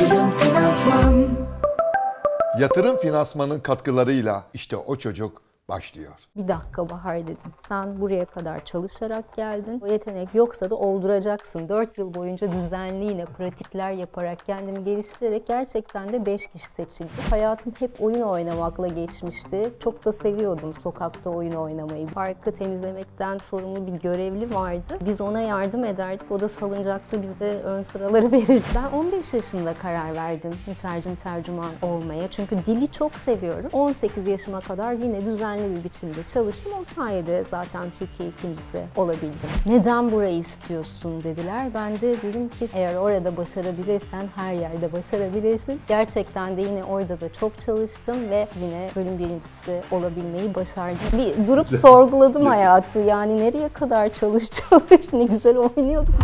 Yatırım Finansman Yatırım Finansman'ın katkılarıyla işte o çocuk başlıyor. Bir dakika Bahar dedim. Sen buraya kadar çalışarak geldin. O yetenek yoksa da olduracaksın. 4 yıl boyunca düzenliyle pratikler yaparak kendimi geliştirerek gerçekten de 5 kişi seçildi. Hayatım hep oyun oynamakla geçmişti. Çok da seviyordum sokakta oyun oynamayı. Parkı temizlemekten sorumlu bir görevli vardı. Biz ona yardım ederdik. O da salıncakta bize ön sıraları verirdi. Ben 15 yaşımda karar verdim mütercim tercüman olmaya. Çünkü dili çok seviyorum. 18 yaşıma kadar yine düzenli düzenli bir biçimde çalıştım. O sayede zaten Türkiye ikincisi olabildim. Neden burayı istiyorsun dediler. Ben de dedim ki eğer orada başarabilirsen her yerde başarabilirsin. Gerçekten de yine orada da çok çalıştım ve yine bölüm birincisi olabilmeyi başardım. Bir durup sorguladım hayatı. Yani nereye kadar çalış çalış ne güzel oynuyorduk.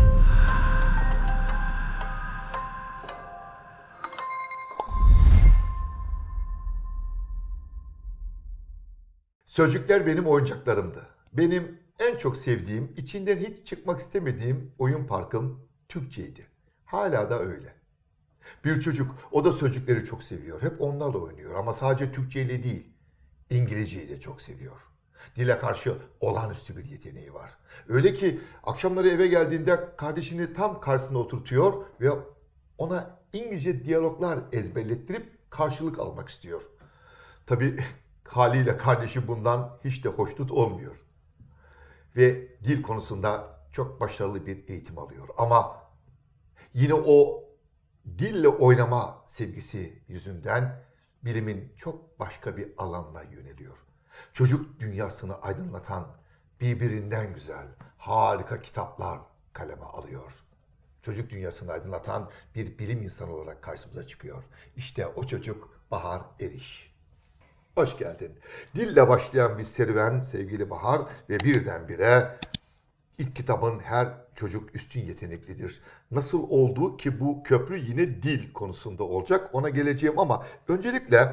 Sözcükler benim oyuncaklarımdı. Benim en çok sevdiğim, içinden hiç çıkmak istemediğim oyun parkım Türkçeydi. Hala da öyle. Bir çocuk o da sözcükleri çok seviyor. Hep onlarla oynuyor ama sadece Türkçe ile değil. İngilizceyi de çok seviyor. Dile karşı olağanüstü bir yeteneği var. Öyle ki akşamları eve geldiğinde kardeşini tam karşısına oturtuyor ve ona İngilizce diyaloglar ezberlettirip karşılık almak istiyor. Tabii haliyle kardeşi bundan hiç de hoşnut olmuyor. Ve dil konusunda çok başarılı bir eğitim alıyor. Ama yine o dille oynama sevgisi yüzünden bilimin çok başka bir alanına yöneliyor. Çocuk dünyasını aydınlatan birbirinden güzel, harika kitaplar kaleme alıyor. Çocuk dünyasını aydınlatan bir bilim insanı olarak karşımıza çıkıyor. İşte o çocuk Bahar Eriş. Hoş geldin. Dille başlayan bir serüven sevgili Bahar ve birdenbire ilk kitabın her çocuk üstün yeteneklidir. Nasıl oldu ki bu köprü yine dil konusunda olacak ona geleceğim ama öncelikle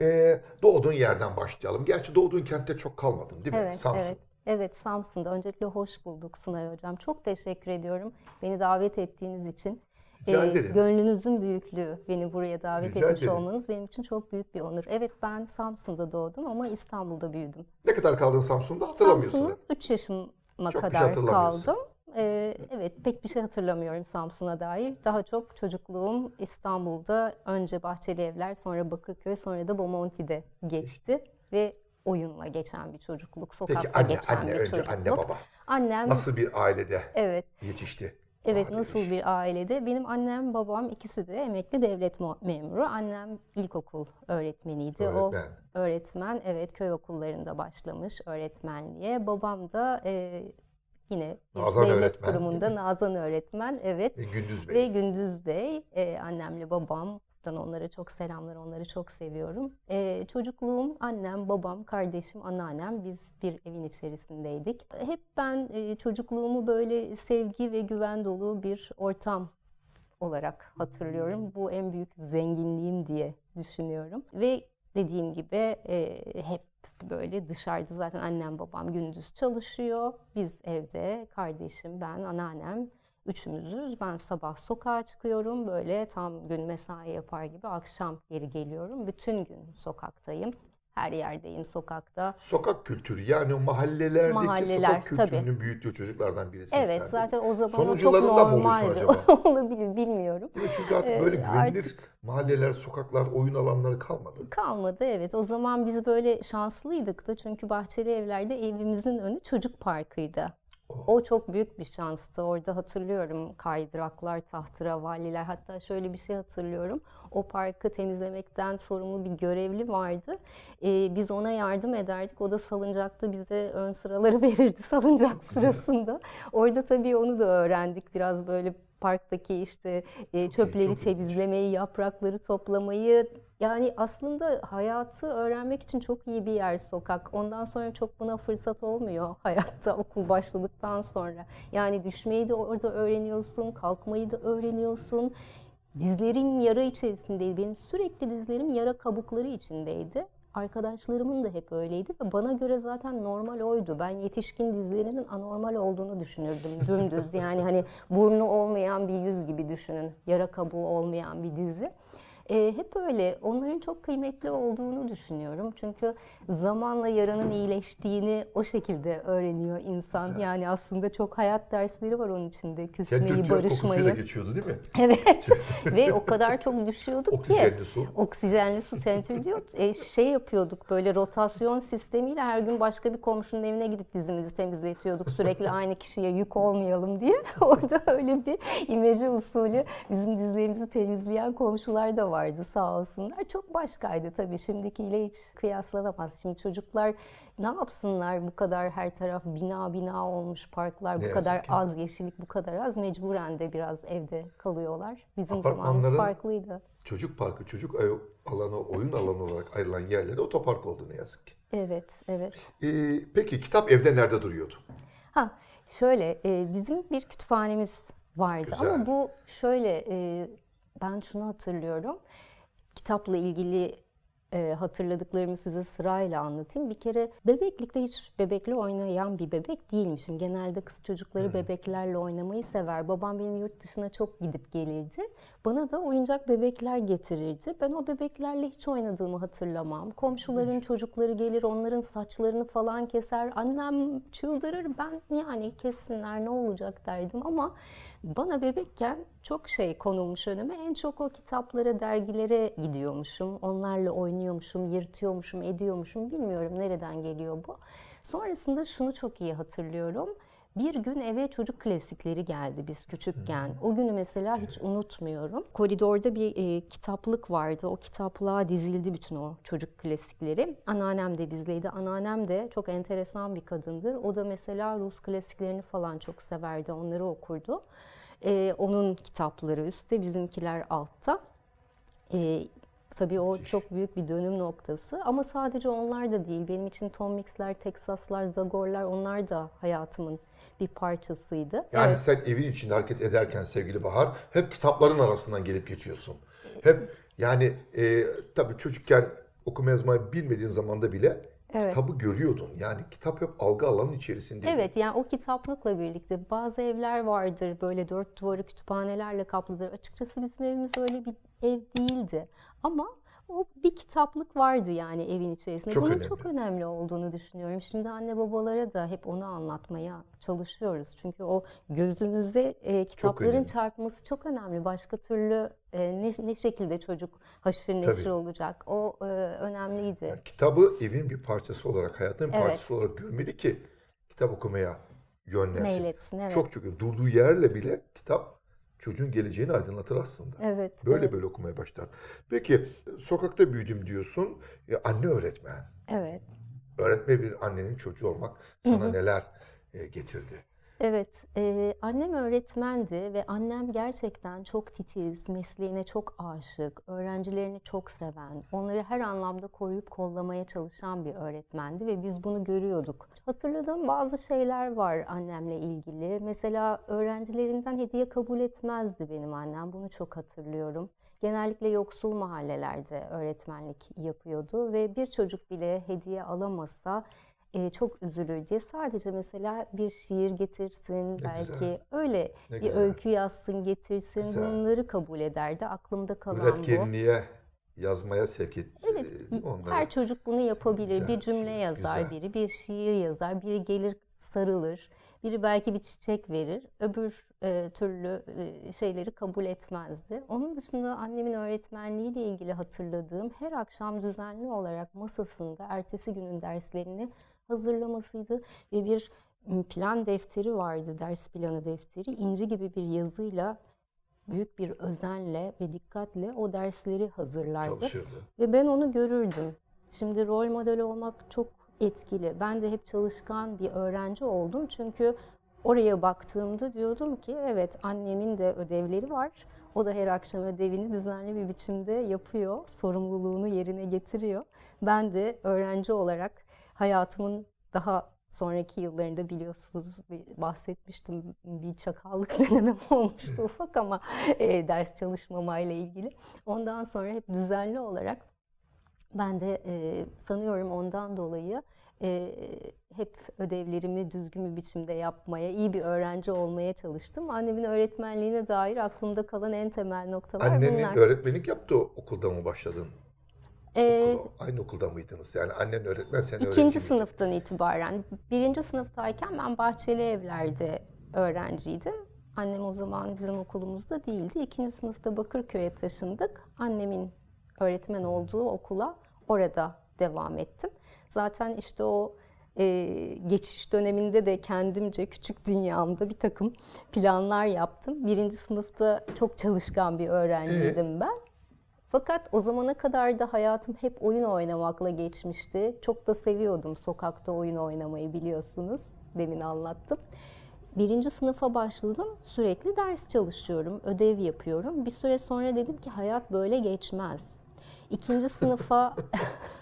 e, doğduğun yerden başlayalım. Gerçi doğduğun kentte çok kalmadın değil mi? Evet, Samsun. Evet. Evet Samsun'da öncelikle hoş bulduk Sunay Hocam. Çok teşekkür ediyorum beni davet ettiğiniz için. Rica e, gönlünüzün büyüklüğü beni buraya davet Rica etmiş ederim. olmanız benim için çok büyük bir onur. Evet ben Samsun'da doğdum ama İstanbul'da büyüdüm. Ne kadar kaldın Samsun'da hatırlamıyorsun. Samsun'u 3 yaşıma çok şey kadar şey kaldım. Ee, evet pek bir şey hatırlamıyorum Samsun'a dair. Daha çok çocukluğum İstanbul'da önce Bahçeli Evler sonra Bakırköy sonra da Bomonti'de geçti. Ve oyunla geçen bir çocukluk, sokakta Peki anne, geçen anne, bir önce çocukluk. Anne baba. Annem nasıl bir ailede evet. yetişti? Evet Harikmiş. nasıl bir ailede? Benim annem babam ikisi de emekli devlet memuru. Annem ilkokul öğretmeniydi. Öğretmen. O öğretmen evet köy okullarında başlamış öğretmenliğe. Babam da e, yine Nazan devlet öğretmen, kurumunda Nazan öğretmen evet. Ve Gündüz Bey. Ve Gündüz Bey e, annemle babam buradan onlara çok selamlar, onları çok seviyorum. Ee, çocukluğum annem, babam, kardeşim, anneannem biz bir evin içerisindeydik. Hep ben e, çocukluğumu böyle sevgi ve güven dolu bir ortam olarak hatırlıyorum. Bu en büyük zenginliğim diye düşünüyorum. Ve dediğim gibi e, hep böyle dışarıda zaten annem babam gündüz çalışıyor. Biz evde kardeşim, ben, anneannem üçümüzüz. Ben sabah sokağa çıkıyorum. Böyle tam gün mesai yapar gibi akşam geri geliyorum. Bütün gün sokaktayım. Her yerdeyim sokakta. Sokak kültürü yani o mahallelerdeki Mahalleler, sokak kültürünü tabii. büyütüyor çocuklardan birisi. Evet sen zaten o zaman Sonucuların çok normaldi. Olabilir bilmiyorum. Değil Çünkü artık evet, böyle güvenilir artık... mahalleler, sokaklar, oyun alanları kalmadı. Kalmadı evet. O zaman biz böyle şanslıydık da çünkü bahçeli evlerde evimizin önü çocuk parkıydı. O çok büyük bir şanstı. Orada hatırlıyorum kaydıraklar, tahtıravaliler. Hatta şöyle bir şey hatırlıyorum. O parkı temizlemekten sorumlu bir görevli vardı. Ee, biz ona yardım ederdik. O da salıncakta bize ön sıraları verirdi salıncak sırasında. Orada tabii onu da öğrendik. Biraz böyle parktaki işte e, çöpleri iyi, temizlemeyi, ilginç. yaprakları toplamayı yani aslında hayatı öğrenmek için çok iyi bir yer sokak. Ondan sonra çok buna fırsat olmuyor hayatta okul başladıktan sonra. Yani düşmeyi de orada öğreniyorsun, kalkmayı da öğreniyorsun. Dizlerim yara içerisindeydi. Benim sürekli dizlerim yara kabukları içindeydi arkadaşlarımın da hep öyleydi ve bana göre zaten normal oydu. Ben yetişkin dizlerinin anormal olduğunu düşünürdüm dümdüz. Yani hani burnu olmayan bir yüz gibi düşünün. Yara kabuğu olmayan bir dizi. E, hep öyle. Onların çok kıymetli olduğunu düşünüyorum. Çünkü zamanla yaranın iyileştiğini o şekilde öğreniyor insan. Güzel. Yani aslında çok hayat dersleri var onun içinde. Küsmeyi, yani barışmayı. Kokusuyla geçiyordu değil mi? Evet. Ve o kadar çok düşüyorduk oksijenli ki. Su. Oksijenli su. Oksijenli su e, şey yapıyorduk böyle rotasyon sistemiyle her gün başka bir komşunun evine gidip dizimizi temizletiyorduk. Sürekli aynı kişiye yük olmayalım diye. Orada öyle bir imece usulü bizim dizlerimizi temizleyen komşular da var vardı sağ olsunlar. Çok başkaydı tabii şimdikiyle hiç kıyaslanamaz. Şimdi çocuklar ne yapsınlar bu kadar her taraf bina bina olmuş parklar bu ne kadar ki. az yeşillik bu kadar az mecburen de biraz evde kalıyorlar. Bizim zamanımız farklıydı. Çocuk parkı, çocuk alanı, oyun alanı olarak ayrılan yerlere otopark oldu ne yazık ki. Evet, evet. Ee, peki kitap evde nerede duruyordu? Ha, şöyle e, bizim bir kütüphanemiz vardı Güzel. ama bu şöyle e, ben şunu hatırlıyorum. Kitapla ilgili e, hatırladıklarımı size sırayla anlatayım. Bir kere bebeklikte hiç bebekle oynayan bir bebek değilmişim. Genelde kız çocukları bebeklerle oynamayı sever. Babam benim yurt dışına çok gidip gelirdi. Bana da oyuncak bebekler getirirdi. Ben o bebeklerle hiç oynadığımı hatırlamam. Komşuların hmm. çocukları gelir, onların saçlarını falan keser. Annem çıldırır. Ben yani kessinler ne olacak derdim ama bana bebekken çok şey konulmuş önüme. En çok o kitaplara, dergilere gidiyormuşum. Onlarla oynuyormuşum, yırtıyormuşum, ediyormuşum. Bilmiyorum nereden geliyor bu. Sonrasında şunu çok iyi hatırlıyorum. Bir gün eve çocuk klasikleri geldi biz küçükken. Hmm. O günü mesela hiç unutmuyorum. Koridorda bir e, kitaplık vardı. O kitaplığa dizildi bütün o çocuk klasikleri. Anneannem de bizleydi. Anneannem de çok enteresan bir kadındır. O da mesela Rus klasiklerini falan çok severdi. Onları okurdu. E, onun kitapları üstte, bizimkiler altta. E, Tabii o çok büyük bir dönüm noktası ama sadece onlar da değil. Benim için Tom Mix'ler, Texas'lar, Zagor'lar onlar da hayatımın bir parçasıydı. Yani evet. sen evin içinde hareket ederken sevgili Bahar hep kitapların arasından gelip geçiyorsun. Hep yani e, tabii çocukken okuma yazmayı bilmediğin zamanda bile Evet. Kitabı görüyordun. Yani kitap hep algı alanın içerisinde. Evet yani o kitaplıkla birlikte bazı evler vardır böyle dört duvarı kütüphanelerle kaplıdır. Açıkçası bizim evimiz öyle bir ev değildi. Ama o bir kitaplık vardı yani evin içerisinde. Çok Bunun önemli. çok önemli olduğunu düşünüyorum. Şimdi anne babalara da hep onu anlatmaya çalışıyoruz. Çünkü o gözünüzde e, kitapların çok çarpması çok önemli. Başka türlü e, ne, ne şekilde çocuk haşır neşir Tabii. olacak? O e, önemliydi. Yani kitabı evin bir parçası olarak, hayatın bir evet. parçası olarak görmeli ki kitap okumaya yönlensin. Meyletsin, evet. Çok çünkü durduğu yerle bile kitap çocuğun geleceğini aydınlatır aslında. Evet. Böyle evet. böyle okumaya başlar. Peki sokakta büyüdüm diyorsun. Ya e, anne öğretmen. Evet. Öğretme bir annenin çocuğu olmak sana Hı-hı. neler e, getirdi? Evet, e, annem öğretmendi ve annem gerçekten çok titiz, mesleğine çok aşık, öğrencilerini çok seven, onları her anlamda koruyup kollamaya çalışan bir öğretmendi ve biz bunu görüyorduk. Hatırladığım bazı şeyler var annemle ilgili. Mesela öğrencilerinden hediye kabul etmezdi benim annem, bunu çok hatırlıyorum. Genellikle yoksul mahallelerde öğretmenlik yapıyordu ve bir çocuk bile hediye alamasa e, çok üzülür sadece mesela bir şiir getirsin ne belki güzel. öyle ne bir güzel. öykü yazsın getirsin güzel. bunları kabul ederdi aklımda kalan Üretkenliğe, bu. yazmaya sevk et. Evet onları. her çocuk bunu yapabilir güzel, bir cümle yazar güzel. biri bir şiir yazar biri gelir sarılır biri belki bir çiçek verir öbür e, türlü e, şeyleri kabul etmezdi. Onun dışında annemin öğretmenliğiyle ilgili hatırladığım her akşam düzenli olarak masasında ertesi günün derslerini hazırlamasıydı ve bir plan defteri vardı, ders planı defteri. İnci gibi bir yazıyla büyük bir özenle ve dikkatle o dersleri hazırlardı. Çalışırdı. Ve ben onu görürdüm. Şimdi rol model olmak çok etkili. Ben de hep çalışkan bir öğrenci oldum. Çünkü oraya baktığımda diyordum ki evet annemin de ödevleri var. O da her akşam ödevini düzenli bir biçimde yapıyor. Sorumluluğunu yerine getiriyor. Ben de öğrenci olarak hayatımın daha sonraki yıllarında biliyorsunuz bahsetmiştim bir çakallık dönemim olmuştu ufak ama e, ders çalışmamayla ilgili. Ondan sonra hep düzenli olarak ben de e, sanıyorum ondan dolayı e, hep ödevlerimi düzgün bir biçimde yapmaya, iyi bir öğrenci olmaya çalıştım. Annemin öğretmenliğine dair aklımda kalan en temel noktalar Annenin bunlar. Annenin öğretmenlik yaptığı okulda mı başladın? Ee, Okul, aynı okulda mıydınız? Yani annen öğretmen, sen öğretmen. İkinci sınıftan itibaren. Birinci sınıftayken ben Bahçeli Evler'de öğrenciydim. Annem o zaman bizim okulumuzda değildi. İkinci sınıfta Bakırköy'e taşındık. Annemin öğretmen olduğu okula orada devam ettim. Zaten işte o e, geçiş döneminde de kendimce küçük dünyamda bir takım planlar yaptım. Birinci sınıfta çok çalışkan bir öğrenciydim ee? ben. Fakat o zamana kadar da hayatım hep oyun oynamakla geçmişti. Çok da seviyordum sokakta oyun oynamayı biliyorsunuz. Demin anlattım. Birinci sınıfa başladım. Sürekli ders çalışıyorum, ödev yapıyorum. Bir süre sonra dedim ki hayat böyle geçmez ikinci sınıfa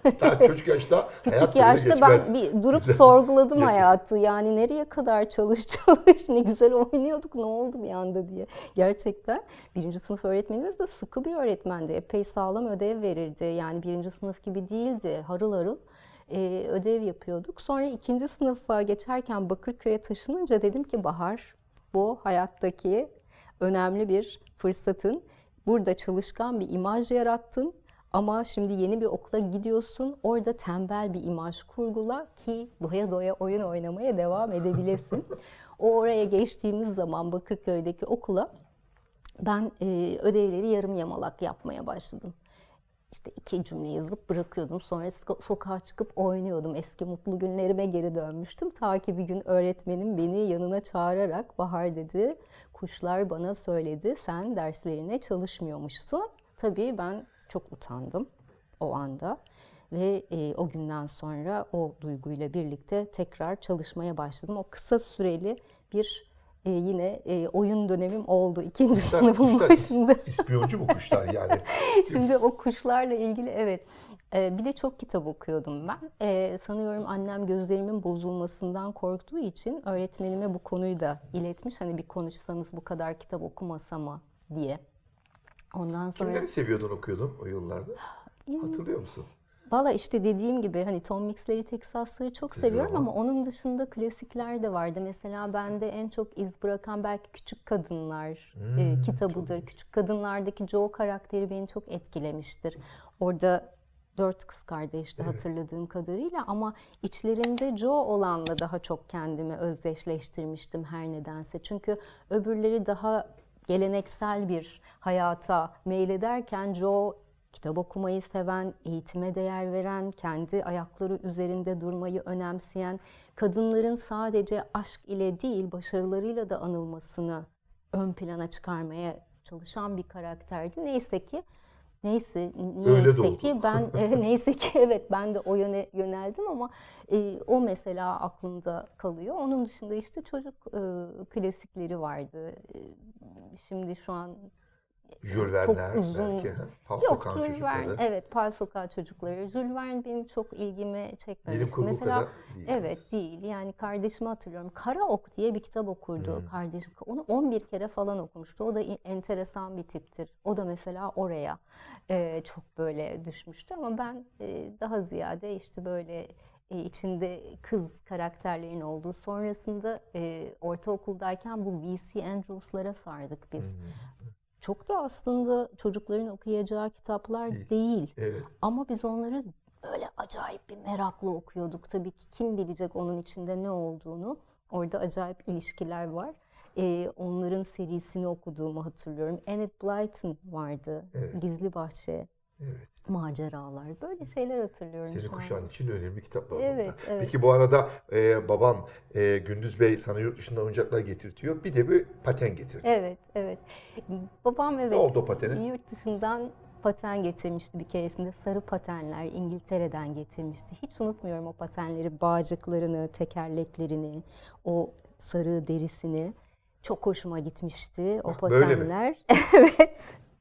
Daha yaşta küçük yaşta ben bir durup sorguladım hayatı. Yani nereye kadar çalış çalış ne güzel oynuyorduk ne oldu bir anda diye. Gerçekten birinci sınıf öğretmenimiz de sıkı bir öğretmendi. Epey sağlam ödev verirdi. Yani birinci sınıf gibi değildi. Harıl harıl e, ödev yapıyorduk. Sonra ikinci sınıfa geçerken Bakırköy'e taşınınca dedim ki Bahar bu hayattaki önemli bir fırsatın burada çalışkan bir imaj yarattın ama şimdi yeni bir okula gidiyorsun. Orada tembel bir imaj kurgula ki doya doya oyun oynamaya devam edebilesin. o oraya geçtiğimiz zaman Bakırköy'deki okula ben e, ödevleri yarım yamalak yapmaya başladım. İşte iki cümle yazıp bırakıyordum. Sonra sokağa çıkıp oynuyordum. Eski mutlu günlerime geri dönmüştüm. Ta ki bir gün öğretmenim beni yanına çağırarak Bahar dedi. Kuşlar bana söyledi sen derslerine çalışmıyormuşsun. Tabii ben çok utandım o anda ve e, o günden sonra o duyguyla birlikte tekrar çalışmaya başladım. O kısa süreli bir e, yine e, oyun dönemim oldu ikinci kuşlar, sınıfın kuşlar başında. Is, ispiyoncu kuşlar yani? Şimdi o kuşlarla ilgili evet. E, bir de çok kitap okuyordum ben. E, sanıyorum annem gözlerimin bozulmasından korktuğu için öğretmenime bu konuyu da iletmiş. Hani bir konuşsanız bu kadar kitap okumasama diye. Ondan sonra... Kimleri seviyordun okuyordun o yıllarda? Hatırlıyor musun? Valla işte dediğim gibi hani Tom Mix'leri, Texas'ları çok Siz seviyorum ama onun dışında klasikler de vardı. Mesela bende en çok iz bırakan belki Küçük Kadınlar e, hmm, e, kitabıdır. Küçük Kadınlar'daki Joe karakteri beni çok etkilemiştir. Orada dört kız kardeşti evet. hatırladığım kadarıyla ama içlerinde Joe olanla daha çok kendimi özdeşleştirmiştim her nedense. Çünkü öbürleri daha geleneksel bir hayata meylederken Joe kitap okumayı seven, eğitime değer veren, kendi ayakları üzerinde durmayı önemseyen, kadınların sadece aşk ile değil başarılarıyla da anılmasını ön plana çıkarmaya çalışan bir karakterdi. Neyse ki Neyse neyse ki ben e, neyse ki evet ben de o yöne yöneldim ama e, o mesela aklımda kalıyor. Onun dışında işte çocuk e, klasikleri vardı. E, şimdi şu an Jules Verne'ler çok uzun. belki. Yok, Jules çocukları. Verne, evet, Paul Sokan çocukları. Jules Verne benim çok ilgimi çekmemişti. Bilim kurgu Mesela, kadar değil. Evet, değil. Yani kardeşimi hatırlıyorum. Kara Ok diye bir kitap okurdu hmm. kardeşim. Onu 11 kere falan okumuştu. O da enteresan bir tiptir. O da mesela oraya e, çok böyle düşmüştü ama ben e, daha ziyade işte böyle e, içinde kız karakterlerin olduğu. Sonrasında e, ortaokuldayken bu V.C. Andrews'lara sardık biz. Hmm çok da aslında çocukların okuyacağı kitaplar değil. değil. Evet. Ama biz onları böyle acayip bir merakla okuyorduk. Tabii ki kim bilecek onun içinde ne olduğunu. Orada acayip ilişkiler var. Ee, onların serisini okuduğumu hatırlıyorum. Enid Blyton vardı. Evet. Gizli Bahçe Evet. Maceralar. Böyle şeyler hatırlıyorum. Seni kuşağın için önemli kitaplar. Evet, bundan. evet. Peki bu arada e, baban e, Gündüz Bey sana yurt dışından oyuncaklar getirtiyor. Bir de bir paten getirdi. Evet, evet. Babam evet. Ne oldu patenin? Yurt dışından paten getirmişti bir keresinde. Sarı patenler İngiltere'den getirmişti. Hiç unutmuyorum o patenleri, bağcıklarını, tekerleklerini, o sarı derisini. Çok hoşuma gitmişti o Bak, patenler. evet.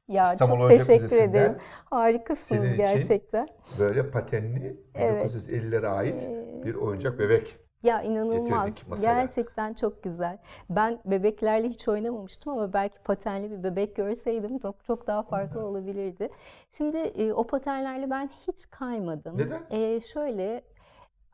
Ya İstanbul çok teşekkür ederim. Harikasınız senin gerçekten. Için böyle patenli evet. 1950'lere ait ee, bir oyuncak bebek. Ya inanılmaz. Gerçekten çok güzel. Ben bebeklerle hiç oynamamıştım ama belki patenli bir bebek görseydim çok çok daha farklı Ondan. olabilirdi. Şimdi e, o patenlerle ben hiç kaymadım. Neden? E, şöyle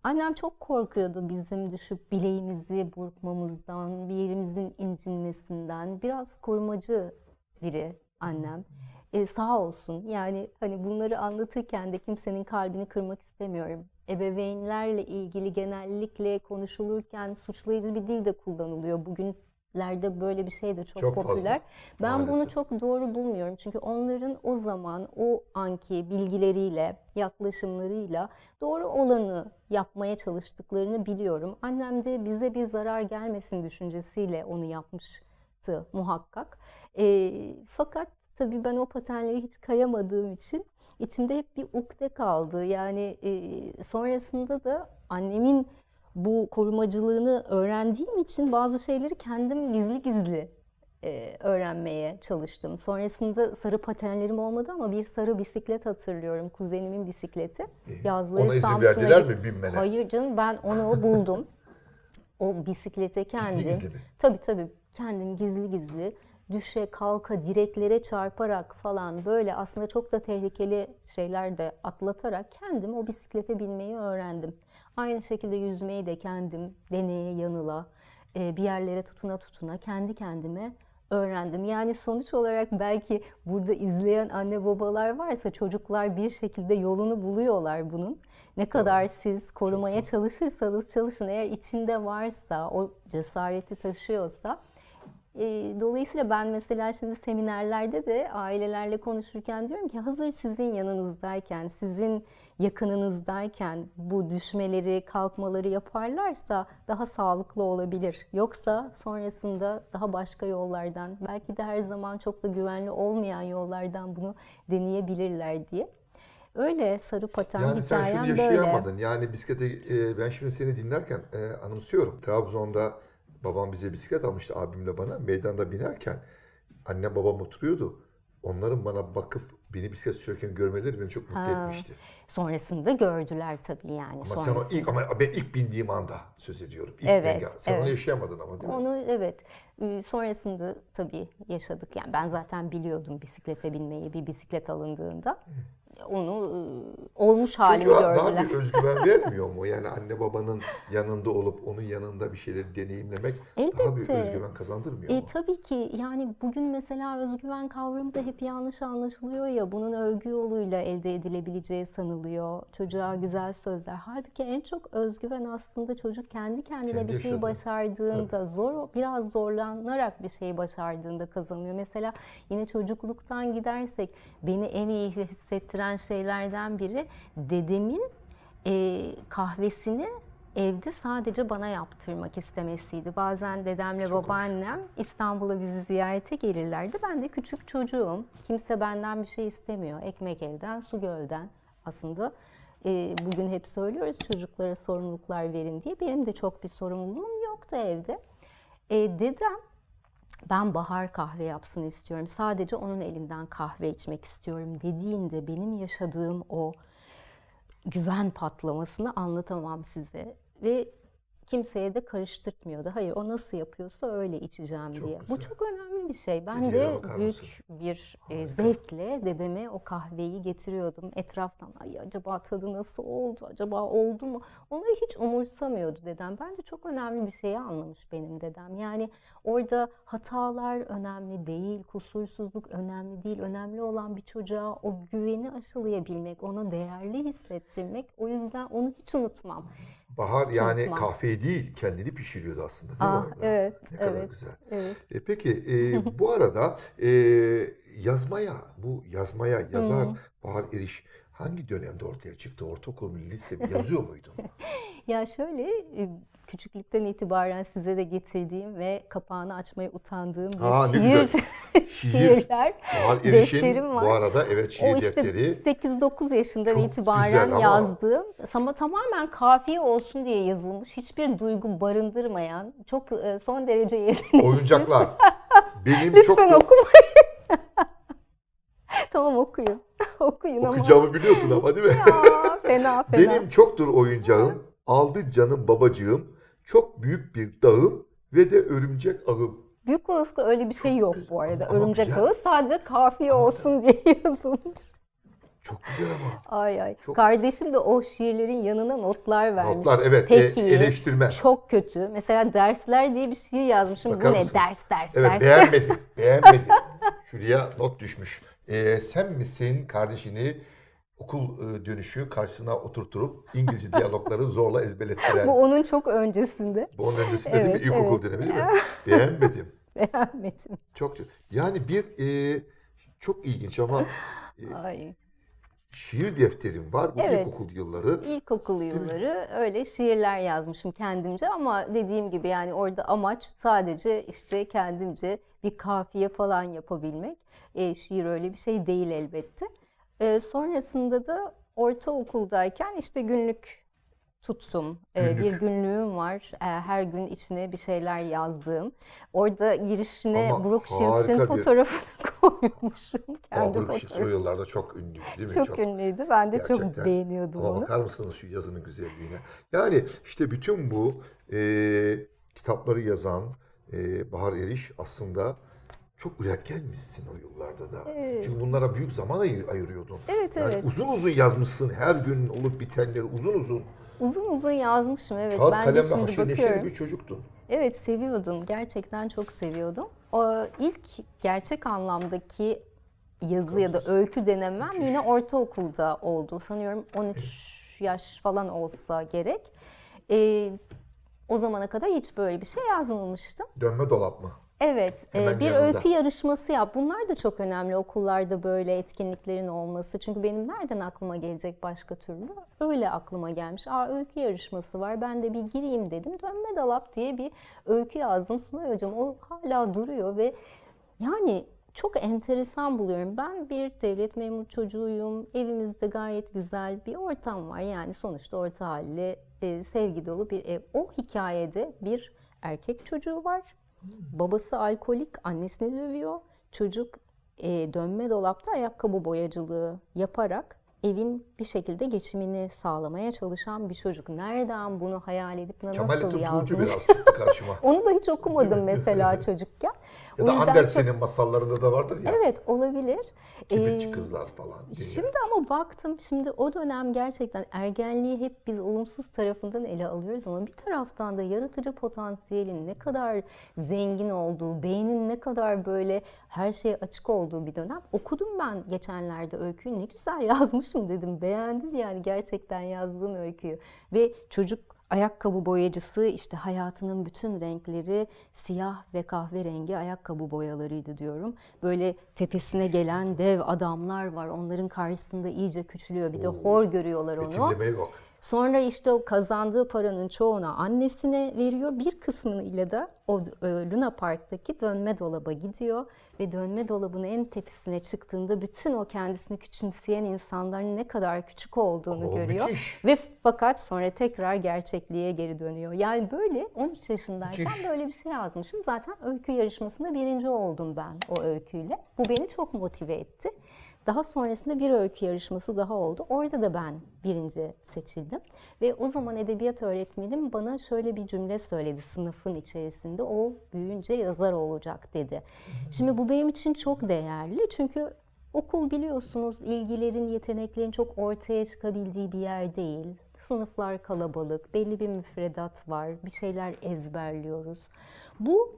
Annem çok korkuyordu bizim düşüp bileğimizi burkmamızdan, bir yerimizin incinmesinden. Biraz korumacı biri annem. E, sağ olsun yani hani bunları anlatırken de kimsenin kalbini kırmak istemiyorum. Ebeveynlerle ilgili genellikle konuşulurken suçlayıcı bir dil de kullanılıyor. Bugünlerde böyle bir şey de çok, çok popüler. Fazla, ben maalesef. bunu çok doğru bulmuyorum. Çünkü onların o zaman o anki bilgileriyle, yaklaşımlarıyla doğru olanı yapmaya çalıştıklarını biliyorum. Annem de bize bir zarar gelmesin düşüncesiyle onu yapmıştı muhakkak. E, fakat tabii ben o patenleri hiç kayamadığım için içimde hep bir ukde kaldı. Yani e, sonrasında da annemin bu korumacılığını öğrendiğim için bazı şeyleri kendim gizli gizli e, öğrenmeye çalıştım. Sonrasında sarı patenlerim olmadı ama bir sarı bisiklet hatırlıyorum. Kuzenimin bisikleti. Yazları ona izin verdiler mi binmene? Hayır canım ben onu buldum. o bisiklete kendim. Gizli gizli mi? Tabii tabii kendim gizli gizli düşe kalka direklere çarparak falan böyle aslında çok da tehlikeli şeyler de atlatarak kendim o bisiklete binmeyi öğrendim. Aynı şekilde yüzmeyi de kendim deneye yanıla e, bir yerlere tutuna tutuna kendi kendime öğrendim. Yani sonuç olarak belki burada izleyen anne babalar varsa çocuklar bir şekilde yolunu buluyorlar bunun. Ne kadar siz korumaya çalışırsanız çalışın eğer içinde varsa o cesareti taşıyorsa dolayısıyla ben mesela şimdi seminerlerde de ailelerle konuşurken diyorum ki hazır sizin yanınızdayken, sizin yakınınızdayken bu düşmeleri, kalkmaları yaparlarsa daha sağlıklı olabilir. Yoksa sonrasında daha başka yollardan, belki de her zaman çok da güvenli olmayan yollardan bunu deneyebilirler diye. Öyle sarı paten yani hikayem böyle. Yani sen şunu yaşayamadın. Böyle. Yani bisiklete ben şimdi seni dinlerken e, anımsıyorum. Trabzon'da Babam bize bisiklet almıştı abimle bana. Meydanda binerken anne babam oturuyordu. Onların bana bakıp beni bisiklet sürerken görmeleri beni çok mutlu ha. etmişti. Sonrasında gördüler tabii yani. Ama sen o ilk ama ben ilk bindiğim anda söz ediyorum. İlk evet. Denge. Sen evet. onu yaşayamadın ama değil mi? Onu evet. Sonrasında tabii yaşadık. Yani ben zaten biliyordum bisiklete binmeyi bir bisiklet alındığında. Hı onu ıı, olmuş halini Çocuğa gördüler. Daha bir özgüven vermiyor mu? Yani anne babanın yanında olup onun yanında bir şeyleri deneyimlemek Elbette. daha bir özgüven kazandırmıyor e, mu? Tabii ki yani bugün mesela özgüven kavramı da hep yanlış anlaşılıyor ya bunun övgü yoluyla elde edilebileceği sanılıyor. Çocuğa güzel sözler. Halbuki en çok özgüven aslında çocuk kendi kendine kendi bir şeyi başardığında Tabii. zor biraz zorlanarak bir şeyi başardığında kazanıyor. Mesela yine çocukluktan gidersek beni en iyi hissettiren gelen şeylerden biri dedemin e, kahvesini evde sadece bana yaptırmak istemesiydi. Bazen dedemle Çok babaannem İstanbul'a bizi ziyarete gelirlerdi. Ben de küçük çocuğum. Kimse benden bir şey istemiyor. Ekmek elden, su gölden. Aslında e, bugün hep söylüyoruz çocuklara sorumluluklar verin diye. Benim de çok bir sorumluluğum yoktu evde. E, dedem ben bahar kahve yapsın istiyorum. Sadece onun elinden kahve içmek istiyorum dediğinde benim yaşadığım o güven patlamasını anlatamam size. Ve kimseye de karıştırtmıyordu. Hayır o nasıl yapıyorsa öyle içeceğim çok diye. Güzel. Bu çok önemli bir şey. Ben Videoya de büyük bir e, zevkle dedeme o kahveyi getiriyordum etraftan. Ay acaba tadı nasıl oldu? Acaba oldu mu? Onları hiç umursamıyordu dedem. Bence çok önemli bir şeyi anlamış benim dedem. Yani orada hatalar önemli değil, kusursuzluk önemli değil. Önemli olan bir çocuğa o güveni aşılayabilmek, ona değerli hissettirmek. O yüzden onu hiç unutmam. Bahar yani Tutma. kahveyi değil kendini pişiriyordu aslında değil ah, mi? Orada? Evet. Ne evet, kadar güzel. Evet. E, peki e, bu arada e, yazmaya bu yazmaya yazar Bahar Eriş hangi dönemde ortaya çıktı? Ortaokul lise mi yazıyor muydun? ya şöyle e, küçüklükten itibaren size de getirdiğim ve kapağını açmaya utandığım bir Aa, şiir, şiirler Doğan defterim var. Bu arada evet şiir o işte defteri. 8-9 yaşından Çok itibaren ama... yazdığım ama tamamen kafiye olsun diye yazılmış hiçbir duygu barındırmayan çok e, son derece yeteneksiz. Oyuncaklar. Benim Lütfen çok okumayın. tamam okuyun. okuyun Okuyacağımı ama. biliyorsun ama değil mi? ya, fena fena. Benim çoktur oyuncağım. Aldı canım babacığım çok büyük bir dağım ve de örümcek ağım. Büyük olasılıkla öyle bir şey çok yok güzel. bu arada. Ama örümcek güzel. ağı sadece kafiye ama olsun diye yazılmış. Çok güzel ama. Ay ay. Çok... Kardeşim de o şiirlerin yanına notlar vermiş. Notlar evet e, Peki, e, eleştirme. Çok kötü. Mesela dersler diye bir şiir yazmışım. Bakar bu mısınız? ne ders ders evet, ders. Beğenmedi beğenmedi. Şuraya not düşmüş. Ee, sen misin kardeşini okul e, dönüşü karşısına oturturup İngilizce diyalogları zorla ezberlettiler. Bu onun çok öncesinde. Bu onun öncesinde evet, değil mi? İlkokul evet. dönemi değil mi? Beğenmedim. Beğenmedim. Çok Yani bir e, çok ilginç ama e, Ay. şiir defterim var. Bu evet, ilkokul yılları. İlkokul yılları öyle şiirler yazmışım kendimce ama dediğim gibi yani orada amaç sadece işte kendimce bir kafiye falan yapabilmek. E, şiir öyle bir şey değil elbette. E, sonrasında da ortaokuldayken işte günlük tuttum. Günlük. Ee, bir günlüğüm var. Ee, her gün içine bir şeyler yazdığım. Orada girişine Ama Brooke Shields'in bir... fotoğrafını koymuşum. Kendi Ama Brooke Shields o yıllarda çok ünlüydü değil mi? Çok, çok ünlüydü. Ben de gerçekten. çok beğeniyordum Ama onu. Ama bakar mısınız şu yazının güzelliğine? Yani işte bütün bu e, kitapları yazan e, Bahar Eriş aslında çok üretkenmişsin o yıllarda da. Evet. Çünkü bunlara büyük zaman ayırıyordun. Evet yani evet. Uzun uzun yazmışsın her gün olup bitenleri uzun uzun. Uzun uzun yazmışım evet. Kağıt ben kalemle haşır neşeli bir çocuktun. Evet seviyordum. Gerçekten çok seviyordum. O ilk gerçek anlamdaki yazı ya da öykü denemem yine ortaokulda oldu. Sanıyorum 13 yaş falan olsa gerek. Ee, o zamana kadar hiç böyle bir şey yazmamıştım. Dönme dolap mı? Evet, e, Hemen bir yanında. öykü yarışması yap. Bunlar da çok önemli okullarda böyle etkinliklerin olması. Çünkü benim nereden aklıma gelecek başka türlü? Öyle aklıma gelmiş. Aa öykü yarışması var. Ben de bir gireyim dedim. Dönme dalap diye bir öykü yazdım Sunay hocam. O hala duruyor ve yani çok enteresan buluyorum. Ben bir devlet memur çocuğuyum. Evimizde gayet güzel bir ortam var. Yani sonuçta orta halli, e, sevgi dolu bir ev. O hikayede bir erkek çocuğu var Babası alkolik, annesini dövüyor. Çocuk e, dönme dolapta ayakkabı boyacılığı yaparak evin bir şekilde geçimini sağlamaya çalışan bir çocuk. Nereden bunu hayal edip nasıl yazmış? Kemalettin biraz çıktı karşıma. Onu da hiç okumadım mesela çocukken. Ya da Andersen'in çok... masallarında da vardır ya. Evet olabilir. Kibirçi ee, kızlar falan. Diye. Şimdi ama baktım şimdi o dönem gerçekten ergenliği hep biz olumsuz tarafından ele alıyoruz ama bir taraftan da yaratıcı potansiyelin ne kadar zengin olduğu, beynin ne kadar böyle her şeye açık olduğu bir dönem. Okudum ben geçenlerde öyküyü ne güzel yazmış arkadaşım dedim beğendi yani gerçekten yazdığım öyküyü. Ve çocuk ayakkabı boyacısı işte hayatının bütün renkleri siyah ve kahverengi ayakkabı boyalarıydı diyorum. Böyle tepesine gelen dev adamlar var. Onların karşısında iyice küçülüyor. Bir de hor görüyorlar onu. Betimlemeye bak. Sonra işte o kazandığı paranın çoğunu annesine veriyor. Bir kısmını ile de o e, Luna Park'taki dönme dolaba gidiyor ve dönme dolabının en tepesine çıktığında bütün o kendisini küçümseyen insanların ne kadar küçük olduğunu Oo, oh, görüyor. Müthiş. Ve fakat sonra tekrar gerçekliğe geri dönüyor. Yani böyle 13 yaşındayken müthiş. böyle bir şey yazmışım. Zaten öykü yarışmasında birinci oldum ben o öyküyle. Bu beni çok motive etti. Daha sonrasında bir öykü yarışması daha oldu. Orada da ben birinci seçildim. Ve o zaman edebiyat öğretmenim bana şöyle bir cümle söyledi sınıfın içerisinde. O büyüyünce yazar olacak dedi. Şimdi bu benim için çok değerli. Çünkü okul biliyorsunuz ilgilerin, yeteneklerin çok ortaya çıkabildiği bir yer değil sınıflar kalabalık, belli bir müfredat var, bir şeyler ezberliyoruz. Bu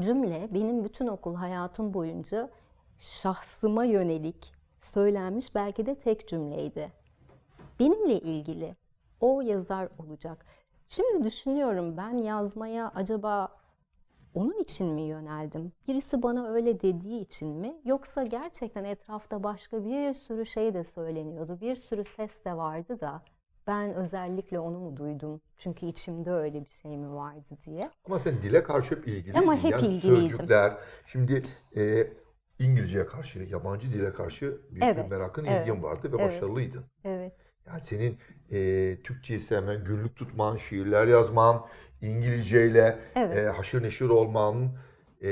cümle benim bütün okul hayatım boyunca şahsıma yönelik söylenmiş belki de tek cümleydi. Benimle ilgili o yazar olacak. Şimdi düşünüyorum ben yazmaya acaba onun için mi yöneldim? Birisi bana öyle dediği için mi? Yoksa gerçekten etrafta başka bir sürü şey de söyleniyordu. Bir sürü ses de vardı da ben özellikle onu mu duydum? Çünkü içimde öyle bir şey mi vardı diye. Ama sen dile karşı hep ilgiliydin. Ama hep yani ilgiliydim. Sözcükler, şimdi e, İngilizceye karşı, yabancı dile karşı büyük evet. bir merakın, evet. ilgin vardı ve evet. başarılıydın. Evet. Yani senin e, Türkçeyi sevmen, günlük tutman, şiirler yazman, İngilizceyle evet. e, haşır neşir olman, e,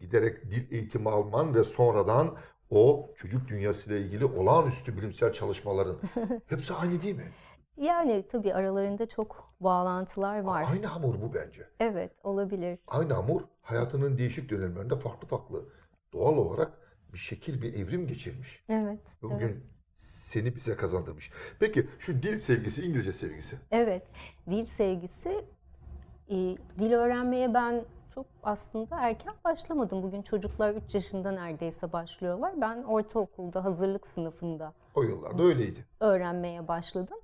giderek dil eğitimi alman ve sonradan o çocuk dünyasıyla ilgili olağanüstü bilimsel çalışmaların hepsi aynı değil mi? Yani tabii aralarında çok bağlantılar var. Aynı hamur bu bence. Evet olabilir. Aynı hamur hayatının değişik dönemlerinde farklı farklı doğal olarak bir şekil, bir evrim geçirmiş. Evet. Bugün evet. seni bize kazandırmış. Peki şu dil sevgisi, İngilizce sevgisi. Evet. Dil sevgisi e, dil öğrenmeye ben çok aslında erken başlamadım. Bugün çocuklar 3 yaşında neredeyse başlıyorlar. Ben ortaokulda hazırlık sınıfında. O yıllarda öyleydi. Öğrenmeye başladım.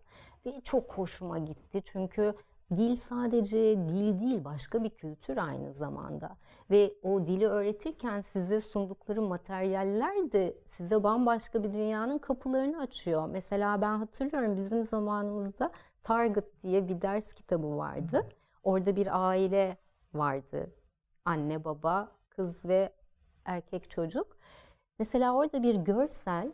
Ve çok hoşuma gitti. Çünkü Dil sadece dil değil başka bir kültür aynı zamanda ve o dili öğretirken size sundukları materyaller de size bambaşka bir dünyanın kapılarını açıyor. Mesela ben hatırlıyorum bizim zamanımızda Target diye bir ders kitabı vardı. Orada bir aile vardı. Anne, baba, kız ve erkek çocuk. Mesela orada bir görsel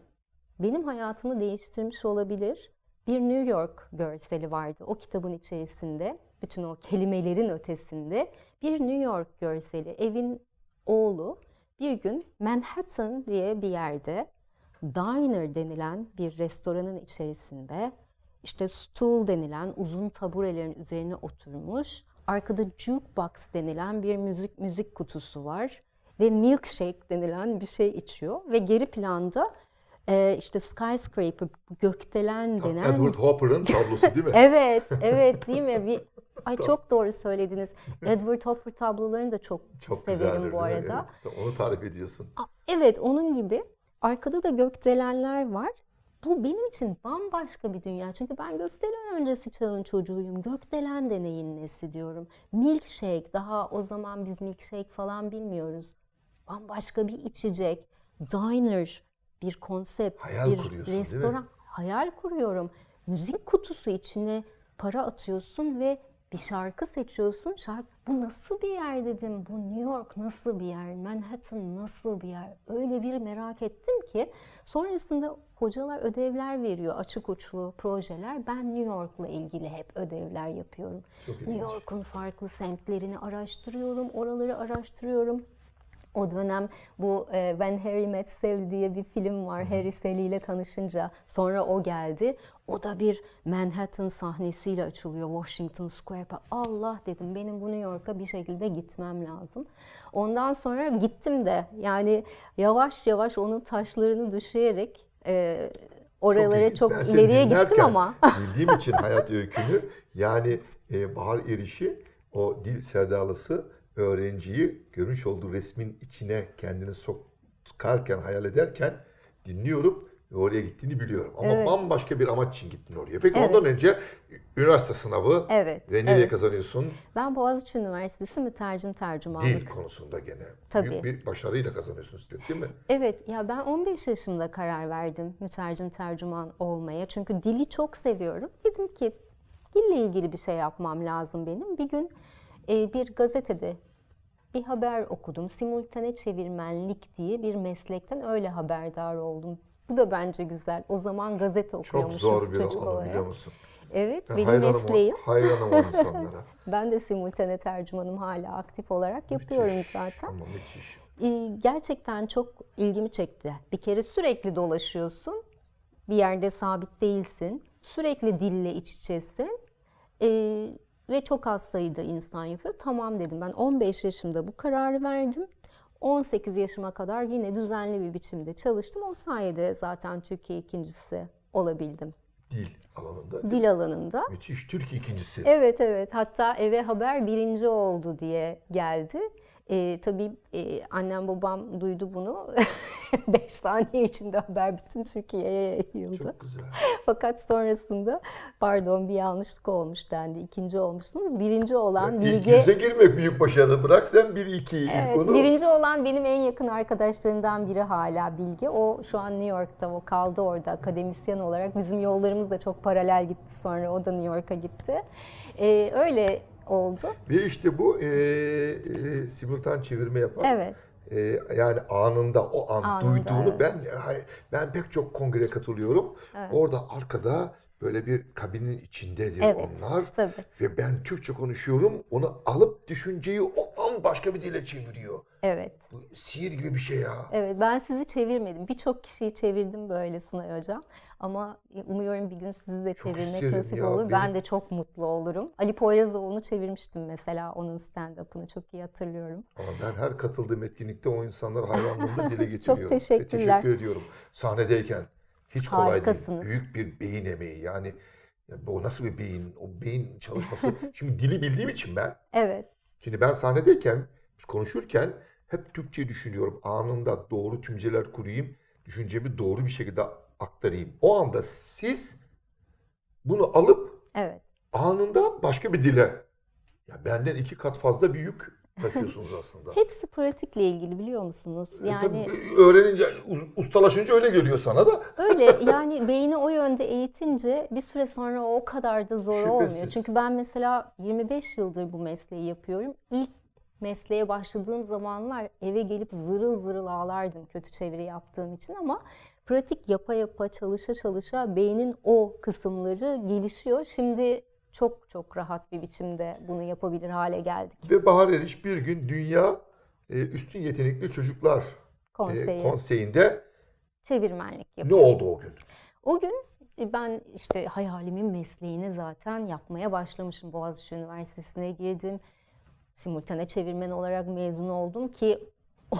benim hayatımı değiştirmiş olabilir bir New York görseli vardı o kitabın içerisinde. Bütün o kelimelerin ötesinde bir New York görseli. Evin oğlu bir gün Manhattan diye bir yerde diner denilen bir restoranın içerisinde işte stool denilen uzun taburelerin üzerine oturmuş. Arkada jukebox denilen bir müzik müzik kutusu var ve milkshake denilen bir şey içiyor ve geri planda e, işte Skyscraper, Gökdelen denen... Edward Hopper'ın tablosu değil mi? evet, evet değil mi? Bir, ay tamam. çok doğru söylediniz. Edward Hopper tablolarını da çok, çok severim bu arada. Evet, onu tarif ediyorsun. Evet, onun gibi. Arkada da gökdelenler var. Bu benim için bambaşka bir dünya. Çünkü ben gökdelen öncesi çağın çocuğuyum. Gökdelen deneyin nesi diyorum. Milkshake daha o zaman biz milkshake falan bilmiyoruz. Bambaşka bir içecek. Diner bir konsept, hayal bir restoran. Hayal kuruyorum. Müzik kutusu içine para atıyorsun ve bir şarkı seçiyorsun. Şarkı bu nasıl bir yer dedim. Bu New York nasıl bir yer? Manhattan nasıl bir yer? Öyle bir merak ettim ki sonrasında hocalar ödevler veriyor. Açık uçlu projeler. Ben New York'la ilgili hep ödevler yapıyorum. Çok New York'un farklı semtlerini araştırıyorum. Oraları araştırıyorum. O dönem bu e, When Harry Met Sally diye bir film var. Harry Sally ile tanışınca sonra o geldi. O da bir Manhattan sahnesiyle açılıyor Washington Square'a. Allah dedim benim bu New York'a bir şekilde gitmem lazım. Ondan sonra gittim de yani yavaş yavaş onun taşlarını düşeyerek e, oralara çok, çok ileriye gittim ama. bildiğim için hayat öykünü yani e, Bahar Eriş'i o dil sevdalısı öğrenciyi görmüş olduğu resmin içine kendini sokarken, hayal ederken dinliyorum ve oraya gittiğini biliyorum. Ama evet. bambaşka bir amaç için gittin oraya. Peki evet. ondan önce üniversite sınavı evet. ve nereye evet. kazanıyorsun? Ben Boğaziçi Üniversitesi mütercim tercümanlık. Dil konusunda gene. Tabii. Büyük bir başarıyla kazanıyorsun üstelik değil mi? Evet ya ben 15 yaşımda karar verdim mütercim tercüman olmaya. Çünkü dili çok seviyorum. Dedim ki dille ilgili bir şey yapmam lazım benim. Bir gün e, bir gazetede bir haber okudum. Simultane çevirmenlik diye bir meslekten öyle haberdar oldum. Bu da bence güzel. O zaman gazete okuyormuşuz Çok zor bir çocuk olarak. biliyor musun? Evet, ben benim hayranım, mesleğim. Hayranım o insanlara. ben de simultane tercümanım hala aktif olarak yapıyorum müthiş, zaten. müthiş. Ee, gerçekten çok ilgimi çekti. Bir kere sürekli dolaşıyorsun. Bir yerde sabit değilsin. Sürekli dille iç içesin. Ee, ve çok az sayıda insan yapıyor. Tamam dedim ben 15 yaşımda bu kararı verdim. 18 yaşıma kadar yine düzenli bir biçimde çalıştım. O sayede zaten Türkiye ikincisi olabildim. Dil alanında. Dil alanında. Müthiş Türkiye ikincisi. Evet evet hatta eve haber birinci oldu diye geldi. E, tabii e, annem babam duydu bunu. 5 saniye içinde haber bütün Türkiye'ye yayıldı. Çok güzel. Fakat sonrasında pardon bir yanlışlık olmuş dendi. İkinci olmuşsunuz. Birinci olan yani Bilge... Yüze girme büyük başarı bırak sen bir iki evet, ilk onu. Birinci olan benim en yakın arkadaşlarından biri hala Bilge. O şu an New York'ta o kaldı orada akademisyen olarak. Bizim yollarımız da çok paralel gitti sonra o da New York'a gitti. Ee, öyle oldu. Ve işte bu e, e, simultan çevirme yapan. Evet. E, yani anında o an anında, duyduğunu evet. ben ben pek çok kongre katılıyorum. Evet. Orada arkada böyle bir kabinin içindedir evet, onlar. Tabii. Ve ben Türkçe konuşuyorum. Onu alıp düşünceyi o an başka bir dile çeviriyor. Evet. Bu sihir gibi bir şey ya. Evet ben sizi çevirmedim. Birçok kişiyi çevirdim böyle Sunay Hocam. Ama umuyorum bir gün sizi de çevirmek nasip olur. Benim... Ben de çok mutlu olurum. Ali Poyrazoğlu'nu çevirmiştim mesela onun stand-up'ını çok iyi hatırlıyorum. Ama ben her katıldığım etkinlikte o insanlar hayranlığını dile getiriyorum. çok teşekkürler. Ve teşekkür ediyorum. Sahnedeyken. Hiç kolay değil. Büyük bir beyin emeği. Yani bu nasıl bir beyin? O beyin çalışması. Şimdi dili bildiğim için ben. Evet. Şimdi ben sahnedeyken, konuşurken hep Türkçe düşünüyorum. Anında doğru tümceler kurayım. Düşüncemi doğru bir şekilde aktarayım. O anda siz bunu alıp evet. anında başka bir dile. Ya benden iki kat fazla bir yük takıyorsunuz aslında. Hepsi pratikle ilgili biliyor musunuz? E, yani Tabii öğrenince ustalaşınca öyle geliyor sana da. öyle yani beyni o yönde eğitince bir süre sonra o kadar da zor Şüphesiz. olmuyor. Çünkü ben mesela 25 yıldır bu mesleği yapıyorum. İlk mesleğe başladığım zamanlar eve gelip zırıl zırıl ağlardım kötü çeviri yaptığım için ama pratik yapa yapa çalışa çalışa beynin o kısımları gelişiyor. Şimdi çok çok rahat bir biçimde bunu yapabilir hale geldik. Ve Bahar Eriş bir gün Dünya e, Üstün Yetenekli Çocuklar e, Konseyi. Konseyi'nde çevirmenlik yapıyor. Ne oldu o gün? O gün e, ben işte hayalimin mesleğini zaten yapmaya başlamışım. Boğaziçi Üniversitesi'ne girdim. Simultane çevirmen olarak mezun oldum ki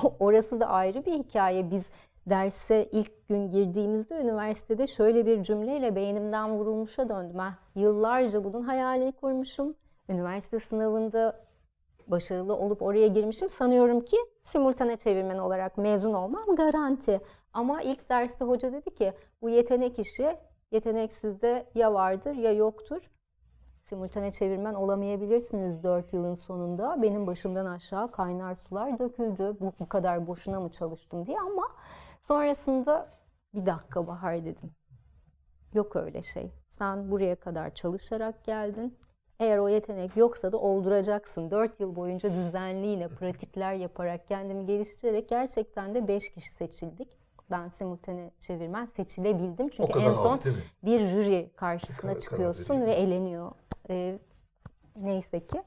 orası da ayrı bir hikaye. Biz derse ilk gün girdiğimizde üniversitede şöyle bir cümleyle beynimden vurulmuşa döndüm. Ben ah, yıllarca bunun hayalini kurmuşum. Üniversite sınavında başarılı olup oraya girmişim. Sanıyorum ki simultane çevirmen olarak mezun olmam garanti. Ama ilk derste hoca dedi ki bu yetenek işi yeteneksizde ya vardır ya yoktur. Simultane çevirmen olamayabilirsiniz 4 yılın sonunda. Benim başımdan aşağı kaynar sular döküldü. Bu, bu kadar boşuna mı çalıştım diye ama Sonrasında bir dakika Bahar dedim. Yok öyle şey. Sen buraya kadar çalışarak geldin. Eğer o yetenek yoksa da olduracaksın. Dört yıl boyunca düzenliyle pratikler yaparak kendimi geliştirerek gerçekten de beş kişi seçildik. Ben simultane çevirmen seçilebildim. Çünkü en son bir jüri karşısına çıkıyorsun ve eleniyor. Ee, neyse ki.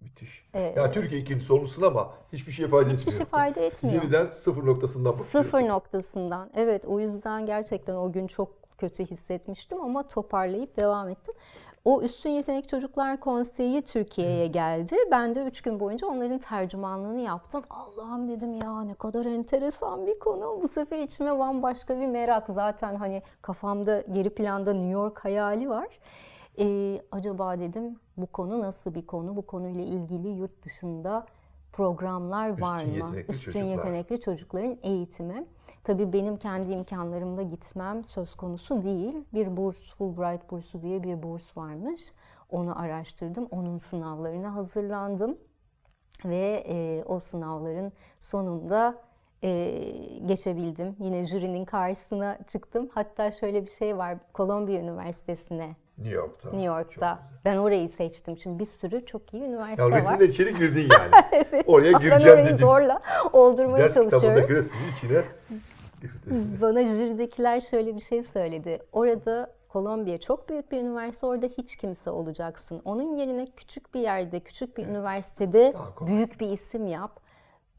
Müthiş. Ee, ya Türkiye ikincisi olmuşsun ama hiçbir şey fayda etmiyor. Hiçbir şey fayda etmiyor. Yeniden sıfır noktasından bakıyorsun. Sıfır noktasından. Evet o yüzden gerçekten o gün çok kötü hissetmiştim ama toparlayıp devam ettim. O Üstün Yetenek Çocuklar Konseyi Türkiye'ye geldi. Ben de üç gün boyunca onların tercümanlığını yaptım. Allah'ım dedim ya ne kadar enteresan bir konu. Bu sefer içime bambaşka bir merak. Zaten hani kafamda geri planda New York hayali var. Ee, acaba dedim bu konu nasıl bir konu? Bu konuyla ilgili yurt dışında programlar Üstün var mı? Yetenekli Üstün çocuklar. yetenekli çocukların eğitimi. Tabii benim kendi imkanlarımla gitmem söz konusu değil. Bir burs, Fulbright bursu diye bir burs varmış. Onu araştırdım. Onun sınavlarına hazırlandım. Ve e, o sınavların sonunda e, geçebildim. Yine jürinin karşısına çıktım. Hatta şöyle bir şey var. Kolombiya Üniversitesi'ne New York'ta. New York'ta. Ben orayı seçtim. Şimdi bir sürü çok iyi üniversite ya, var. Resimde içeri girdin yani. evet. Oraya gireceğim ben dedim. zorla oldurmaya Ders çalışıyorum. Ders kitabındaki resmin içine Bana jüridekiler şöyle bir şey söyledi. Orada Kolombiya çok büyük bir üniversite. Orada hiç kimse olacaksın. Onun yerine küçük bir yerde, küçük bir evet. üniversitede büyük bir isim yap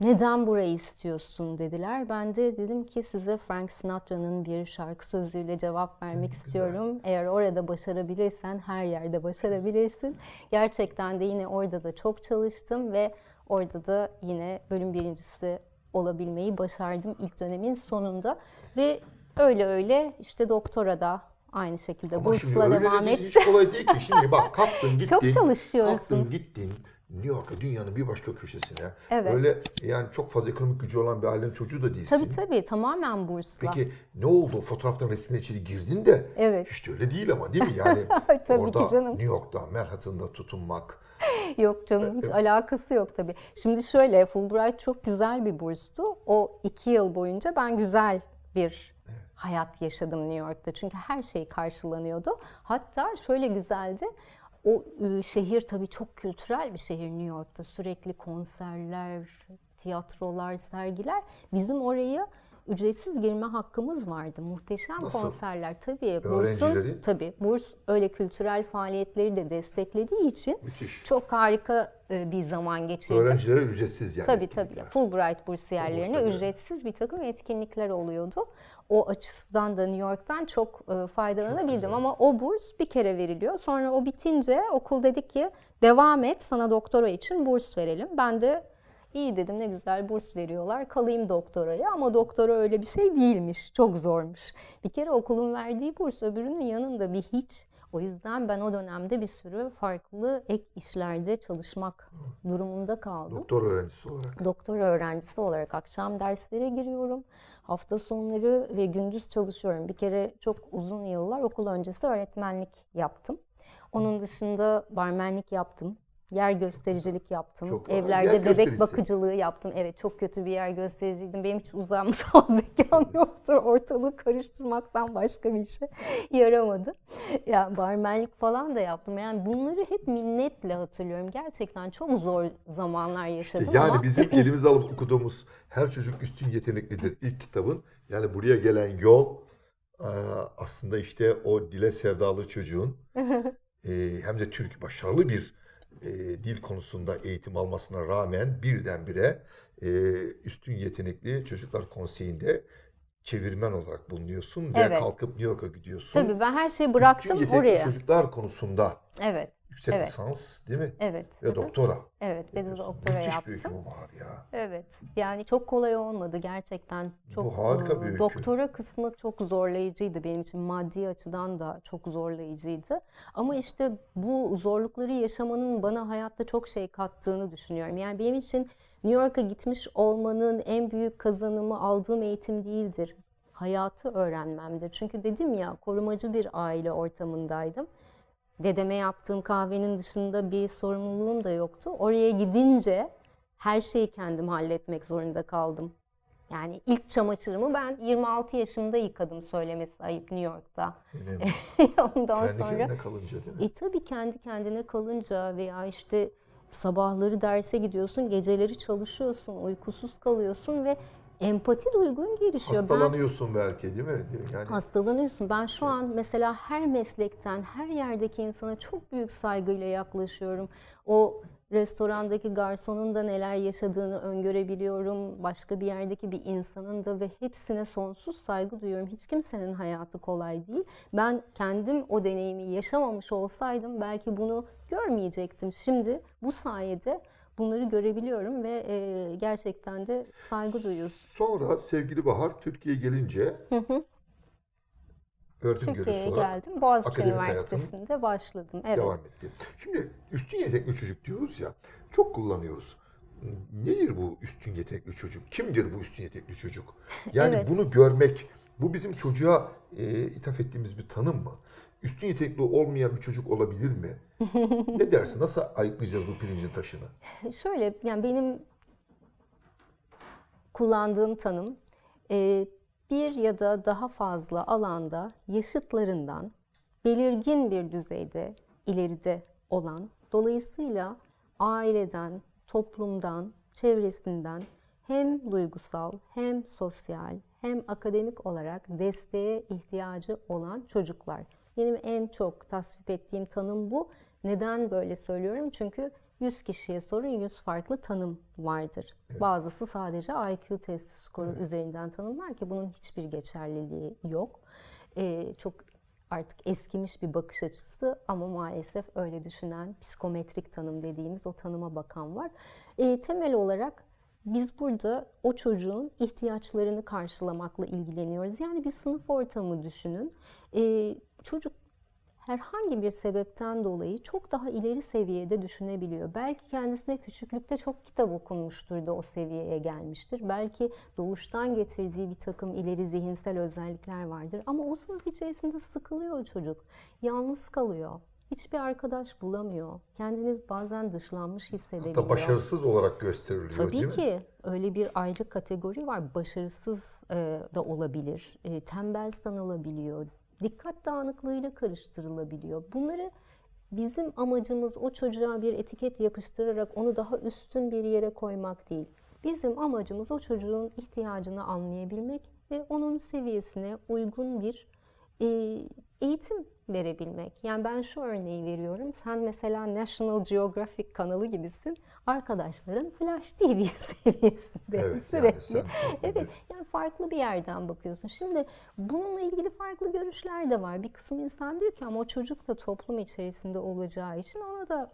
neden burayı istiyorsun dediler. Ben de dedim ki size Frank Sinatra'nın bir şarkı sözüyle cevap vermek Güzel. istiyorum. Eğer orada başarabilirsen her yerde başarabilirsin. Gerçekten de yine orada da çok çalıştım ve orada da yine bölüm birincisi olabilmeyi başardım ilk dönemin sonunda. Ve öyle öyle işte doktora da aynı şekilde Ama bursla devam etti. Hiç kolay değil ki. Şimdi bak kalktın gittin. Çok çalışıyorsun. Kalktın gittin. New York'a dünyanın bir başka köşesine. Evet. Öyle yani çok fazla ekonomik gücü olan bir ailenin çocuğu da değilsin. Tabii tabii tamamen bursla. Peki ne oldu? O fotoğraftan resmine içeri girdin de evet. hiç de öyle değil ama değil mi? Yani tabii orada ki canım. New York'ta Manhattan'da tutunmak. yok canım hiç e, e, alakası yok tabii. Şimdi şöyle Fulbright çok güzel bir burstu. O iki yıl boyunca ben güzel bir evet. hayat yaşadım New York'ta. Çünkü her şey karşılanıyordu. Hatta şöyle güzeldi. O ıı, şehir tabii çok kültürel bir şehir New York'ta. Sürekli konserler, tiyatrolar, sergiler. Bizim orayı ücretsiz girme hakkımız vardı. Muhteşem Nasıl? konserler tabii. Burs'un tabii Burs öyle kültürel faaliyetleri de desteklediği için Müthiş. çok harika ıı, bir zaman geçirdik. Öğrencilere ücretsiz yani. Tabii tabii. Fulbright bursiyerlerine ücretsiz bir takım etkinlikler oluyordu o açısından da New York'tan çok e, faydalanabildim. Çok ama o burs bir kere veriliyor. Sonra o bitince okul dedi ki devam et sana doktora için burs verelim. Ben de iyi dedim ne güzel burs veriyorlar kalayım doktoraya ama doktora öyle bir şey değilmiş. Çok zormuş. Bir kere okulun verdiği burs öbürünün yanında bir hiç. O yüzden ben o dönemde bir sürü farklı ek işlerde çalışmak durumunda kaldım. Doktor öğrencisi olarak. Doktor öğrencisi olarak akşam derslere giriyorum. Hafta sonları ve gündüz çalışıyorum. Bir kere çok uzun yıllar okul öncesi öğretmenlik yaptım. Onun dışında barmenlik yaptım yer göstericilik yaptım. Çok Evlerde yer bebek bakıcılığı yaptım. Evet çok kötü bir yer göstericiydim. Benim hiç uzağım sağ zekam yoktur. Ortalığı karıştırmaktan başka bir şey yaramadı. Yani barmenlik falan da yaptım. Yani bunları hep minnetle hatırlıyorum. Gerçekten çok zor zamanlar yaşadım işte Yani ama... bizim elimiz alıp okuduğumuz Her Çocuk Üstün Yeteneklidir ilk kitabın. Yani buraya gelen yol aslında işte o dile sevdalı çocuğun e, hem de Türk başarılı bir e, dil konusunda eğitim almasına rağmen birdenbire e, üstün yetenekli çocuklar konseyinde çevirmen olarak bulunuyorsun evet. ve kalkıp New York'a gidiyorsun. Tabii ben her şeyi bıraktım üstün oraya. Çocuklar konusunda. Evet. Yüksek evet. lisans değil mi? Evet. Ve doktora. Evet ben de doktora Müthiş yaptım. Müthiş bir hüküm var ya. Evet yani çok kolay olmadı gerçekten. Çok, Bu harika ıı, bir hüküm. Doktora kısmı çok zorlayıcıydı benim için maddi açıdan da çok zorlayıcıydı. Ama işte bu zorlukları yaşamanın bana hayatta çok şey kattığını düşünüyorum. Yani benim için New York'a gitmiş olmanın en büyük kazanımı aldığım eğitim değildir hayatı öğrenmemdir. Çünkü dedim ya korumacı bir aile ortamındaydım dedeme yaptığım kahvenin dışında bir sorumluluğum da yoktu. Oraya gidince her şeyi kendim halletmek zorunda kaldım. Yani ilk çamaşırımı ben 26 yaşımda yıkadım söylemesi ayıp New York'ta. Ondan kendi sonra kendine kalınca değil mi? E tabii kendi kendine kalınca veya işte sabahları derse gidiyorsun, geceleri çalışıyorsun, uykusuz kalıyorsun ve empati duygun gelişiyor. Hastalanıyorsun ben, belki değil mi? Yani... Hastalanıyorsun. Ben şu an mesela her meslekten, her yerdeki insana çok büyük saygıyla yaklaşıyorum. O restorandaki garsonun da neler yaşadığını öngörebiliyorum. Başka bir yerdeki bir insanın da ve hepsine sonsuz saygı duyuyorum. Hiç kimsenin hayatı kolay değil. Ben kendim o deneyimi yaşamamış olsaydım belki bunu görmeyecektim. Şimdi bu sayede bunları görebiliyorum ve e, gerçekten de saygı duyuyoruz. Sonra sevgili Bahar Türkiye gelince hı hı. öğretim Türkiye'ye geldim. Boğaziçi Üniversitesi'nde başladım. Evet. Devam etti. Şimdi üstün yetenekli çocuk diyoruz ya çok kullanıyoruz. Nedir bu üstün yetenekli çocuk? Kimdir bu üstün yetenekli çocuk? Yani evet. bunu görmek, bu bizim çocuğa e, ithaf ettiğimiz bir tanım mı? üstün yetenekli olmayan bir çocuk olabilir mi? ne dersin? Nasıl ayıklayacağız bu pirincin taşını? Şöyle yani benim kullandığım tanım e, bir ya da daha fazla alanda yaşıtlarından belirgin bir düzeyde ileride olan dolayısıyla aileden, toplumdan, çevresinden hem duygusal hem sosyal hem akademik olarak desteğe ihtiyacı olan çocuklar. Benim en çok tasvip ettiğim tanım bu. Neden böyle söylüyorum? Çünkü 100 kişiye sorun 100 farklı tanım vardır. Evet. Bazısı sadece IQ testi skoru evet. üzerinden tanımlar ki bunun hiçbir geçerliliği yok. Ee, çok artık eskimiş bir bakış açısı ama maalesef öyle düşünen psikometrik tanım dediğimiz o tanıma bakan var. Ee, temel olarak biz burada o çocuğun ihtiyaçlarını karşılamakla ilgileniyoruz. Yani bir sınıf ortamı düşünün. Ee, çocuk herhangi bir sebepten dolayı çok daha ileri seviyede düşünebiliyor. Belki kendisine küçüklükte çok kitap okunmuştur da o seviyeye gelmiştir. Belki doğuştan getirdiği bir takım ileri zihinsel özellikler vardır. Ama o sınıf içerisinde sıkılıyor çocuk. Yalnız kalıyor. Hiçbir arkadaş bulamıyor. Kendini bazen dışlanmış hissedebiliyor. Hatta başarısız olarak gösteriliyor Tabii değil mi? Tabii ki. Öyle bir ayrı kategori var. Başarısız e, da olabilir. E, tembel sanılabiliyor dikkat dağınıklığıyla karıştırılabiliyor. Bunları bizim amacımız o çocuğa bir etiket yapıştırarak onu daha üstün bir yere koymak değil. Bizim amacımız o çocuğun ihtiyacını anlayabilmek ve onun seviyesine uygun bir eğitim verebilmek. Yani ben şu örneği veriyorum. Sen mesela National Geographic kanalı gibisin. Arkadaşların Flash TV seviyesinde evet, sürekli. Yani evet, bir... yani farklı bir yerden bakıyorsun. Şimdi bununla ilgili farklı görüşler de var. Bir kısım insan diyor ki ama o çocuk da toplum içerisinde olacağı için ona da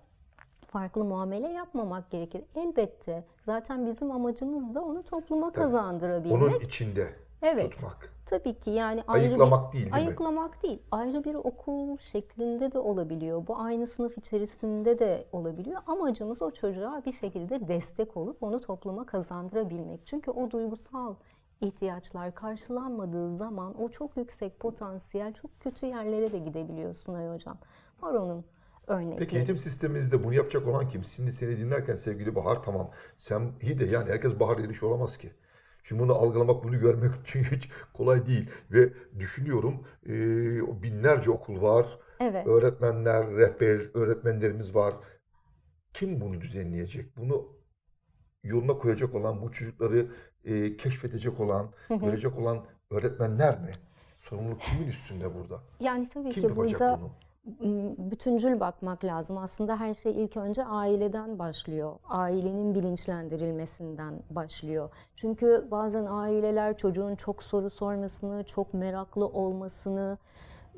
farklı muamele yapmamak gerekir. Elbette zaten bizim amacımız da onu topluma Tabii. kazandırabilmek. Onun içinde evet. tutmak. Tabii ki yani ayrı ayıklamak bir, değil, değil ayıklamak mi? değil. Ayrı bir okul şeklinde de olabiliyor. Bu aynı sınıf içerisinde de olabiliyor. Amacımız o çocuğa bir şekilde destek olup onu topluma kazandırabilmek. Çünkü o duygusal ihtiyaçlar karşılanmadığı zaman o çok yüksek potansiyel çok kötü yerlere de gidebiliyor Sunay Hocam. Var onun örneği. Peki eğitim sistemimizde bunu yapacak olan kim? Şimdi seni dinlerken sevgili Bahar tamam sen iyi de yani herkes Bahar Eriş olamaz ki. Şimdi bunu algılamak, bunu görmek çünkü hiç kolay değil. Ve düşünüyorum e, binlerce okul var. Evet. Öğretmenler, rehber, öğretmenlerimiz var. Kim bunu düzenleyecek? Bunu yoluna koyacak olan, bu çocukları e, keşfedecek olan, görecek olan öğretmenler mi? Sorumluluk kimin üstünde burada? Yani tabii Kim ki burada bunu? Iı, bütüncül bakmak lazım. Aslında her şey ilk önce aileden başlıyor. Ailenin bilinçlendirilmesinden başlıyor. Çünkü bazen aileler çocuğun çok soru sormasını, çok meraklı olmasını,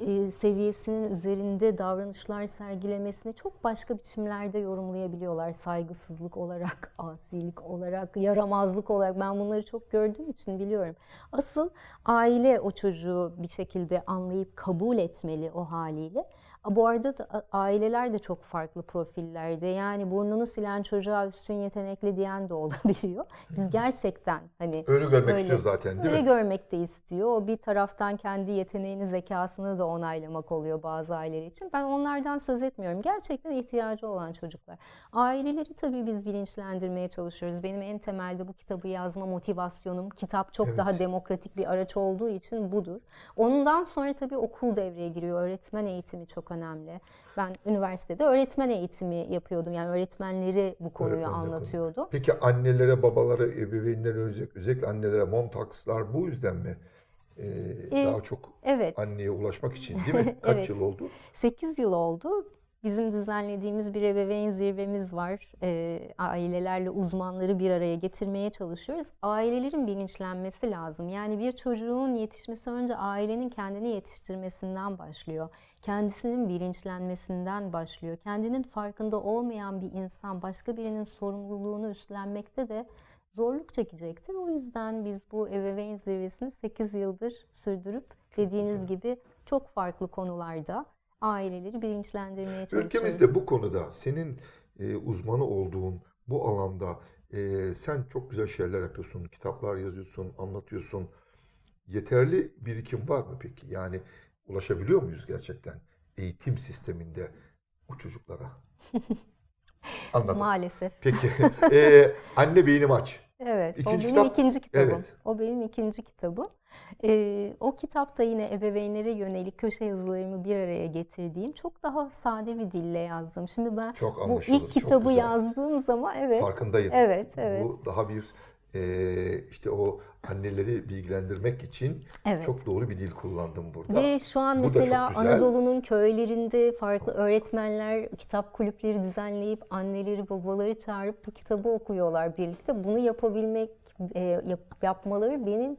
ıı, seviyesinin üzerinde davranışlar sergilemesini çok başka biçimlerde yorumlayabiliyorlar. Saygısızlık olarak, asilik olarak, yaramazlık olarak. Ben bunları çok gördüğüm için biliyorum. Asıl aile o çocuğu bir şekilde anlayıp kabul etmeli o haliyle. Bu arada da aileler de çok farklı profillerde. Yani burnunu silen çocuğa üstün yetenekli diyen de olabiliyor. Biz hmm. gerçekten hani... Öyle görmek öyle, istiyor zaten değil öyle mi? Öyle görmek de istiyor. O bir taraftan kendi yeteneğini, zekasını da onaylamak oluyor bazı aileler için. Ben onlardan söz etmiyorum. Gerçekten ihtiyacı olan çocuklar. Aileleri tabii biz bilinçlendirmeye çalışıyoruz. Benim en temelde bu kitabı yazma motivasyonum. Kitap çok evet. daha demokratik bir araç olduğu için budur. Ondan sonra tabii okul devreye giriyor. Öğretmen eğitimi çok önemli. Ben üniversitede öğretmen eğitimi yapıyordum. Yani öğretmenleri bu konuyu Öğretmenler anlatıyordum. Konu. Peki annelere, babalara, ebeveynlere özellikle annelere montakslar bu yüzden mi? Ee, ee, daha çok evet. anneye ulaşmak için değil mi? Kaç evet. yıl oldu? 8 yıl oldu. Bizim düzenlediğimiz bir ebeveyn zirvemiz var. E, ailelerle uzmanları bir araya getirmeye çalışıyoruz. Ailelerin bilinçlenmesi lazım. Yani bir çocuğun yetişmesi önce ailenin kendini yetiştirmesinden başlıyor. Kendisinin bilinçlenmesinden başlıyor. Kendinin farkında olmayan bir insan başka birinin sorumluluğunu üstlenmekte de zorluk çekecektir. O yüzden biz bu ebeveyn zirvesini 8 yıldır sürdürüp dediğiniz gibi çok farklı konularda aileleri bilinçlendirmeye çalışıyoruz. Ülkemizde bu konuda senin e, uzmanı olduğun bu alanda e, sen çok güzel şeyler yapıyorsun, kitaplar yazıyorsun, anlatıyorsun. Yeterli birikim var mı peki? Yani ulaşabiliyor muyuz gerçekten eğitim sisteminde bu çocuklara? Anladım. Maalesef. Peki. Ee, anne beynim aç. Evet, ikinci o benim kitap, ikinci kitabım. Evet. O benim ikinci kitabım. Ee, o kitapta yine ebeveynlere yönelik köşe yazılarımı bir araya getirdiğim çok daha sade bir dille yazdım. Şimdi ben çok bu ilk kitabı çok güzel. yazdığım zaman evet. Farkındayım. Evet, evet. Bu daha bir e, işte o anneleri bilgilendirmek için evet. çok doğru bir dil kullandım burada. Ve şu an Bu mesela Anadolu'nun köylerinde farklı öğretmenler kitap kulüpleri düzenleyip anneleri babaları çağırıp bu kitabı okuyorlar birlikte. Bunu yapabilmek e, yapmaları benim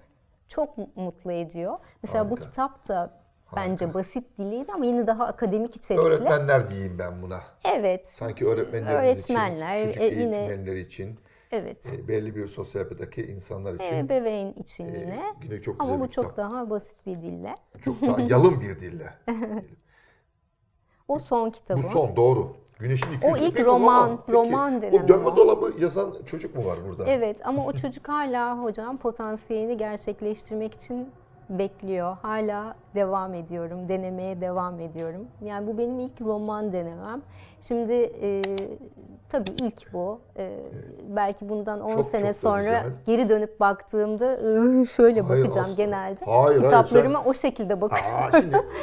çok mutlu ediyor. Mesela Harika. bu kitap da Bence Harika. basit diliydi ama yine daha akademik içerikli. Öğretmenler diyeyim ben buna. Evet. Sanki öğretmenlerimiz öğretmenler, için, çocuk e, yine, eğitimleri için Evet. E, belli bir sosyal yapıdaki insanlar ee, için. E, bebeğin için e, yine. yine çok Ama bu çok daha basit bir dille. Çok daha yalın bir dille. o son kitabı. Bu son doğru. Güneşin O ilk roman, roman, Peki, roman denen. O dönme dolabı yazan çocuk mu var burada? Evet ama o çocuk hala hocam potansiyelini gerçekleştirmek için bekliyor. Hala devam ediyorum, denemeye devam ediyorum. Yani bu benim ilk roman denemem. Şimdi e, tabii ilk bu. E, belki bundan 10 sene çok sonra güzel. geri dönüp baktığımda ıı, şöyle hayır, bakacağım aslında. genelde. Hayır, Kitaplarıma hayır, sen... o şekilde bakıyorum. Aa,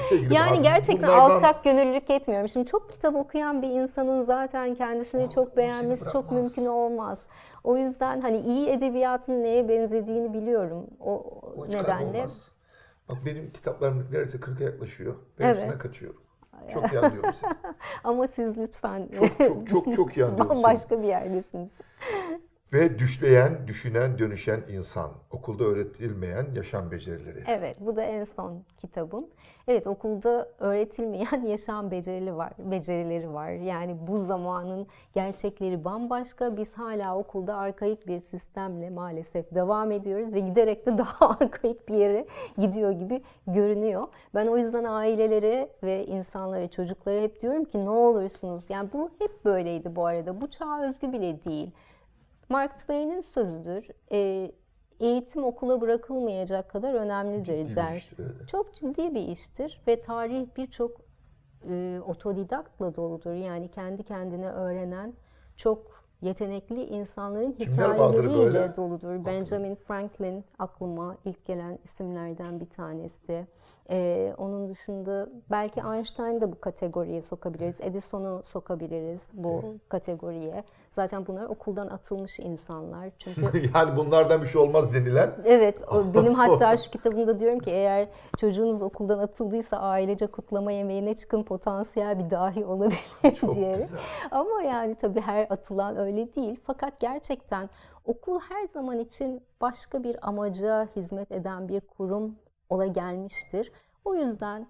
şimdi, yani abi, gerçekten bunlardan... alçak gönüllülük etmiyorum. Şimdi çok kitap okuyan bir insanın zaten kendisini Aa, ah, çok beğenmesi çok mümkün olmaz. O yüzden hani iyi edebiyatın neye benzediğini biliyorum o, o nedenle. Olmaz. Bak benim kitaplarım neredeyse 40'a yaklaşıyor. Ben evet. üstüne kaçıyorum. Çok iyi anlıyorum seni. Ama siz lütfen çok çok çok, çok iyi anlıyorsunuz. Bambaşka seni. bir yerdesiniz. Ve düşleyen, düşünen, dönüşen insan. Okulda öğretilmeyen yaşam becerileri. Evet, bu da en son kitabım. Evet, okulda öğretilmeyen yaşam becerileri var, becerileri var. Yani bu zamanın gerçekleri bambaşka. Biz hala okulda arkaik bir sistemle maalesef devam ediyoruz ve giderek de daha arkaik bir yere gidiyor gibi görünüyor. Ben o yüzden ailelere ve insanlara, çocuklara hep diyorum ki ne olursunuz. Yani bu hep böyleydi bu arada. Bu çağa özgü bile değil. Mark Twain'in sözüdür. E, eğitim okula bırakılmayacak kadar önemlidir ciddi der. Iştir, evet. Çok ciddi bir iştir ve tarih birçok e, otodidaktla doludur. Yani kendi kendine öğrenen çok yetenekli insanların hikayeleriyle doludur. Aklım. Benjamin Franklin aklıma ilk gelen isimlerden bir tanesi. Ee, onun dışında belki Einstein'ı da bu kategoriye sokabiliriz. Edison'u sokabiliriz bu evet. kategoriye. Zaten bunlar okuldan atılmış insanlar. Çünkü yani bunlardan bir şey olmaz denilen. Evet, benim hatta şu kitabımda diyorum ki eğer çocuğunuz okuldan atıldıysa ailece kutlama yemeğine çıkın potansiyel bir dahi olabilir diye. Ama yani tabii her atılan öyle değil. Fakat gerçekten okul her zaman için başka bir amaca hizmet eden bir kurum ola gelmiştir. O yüzden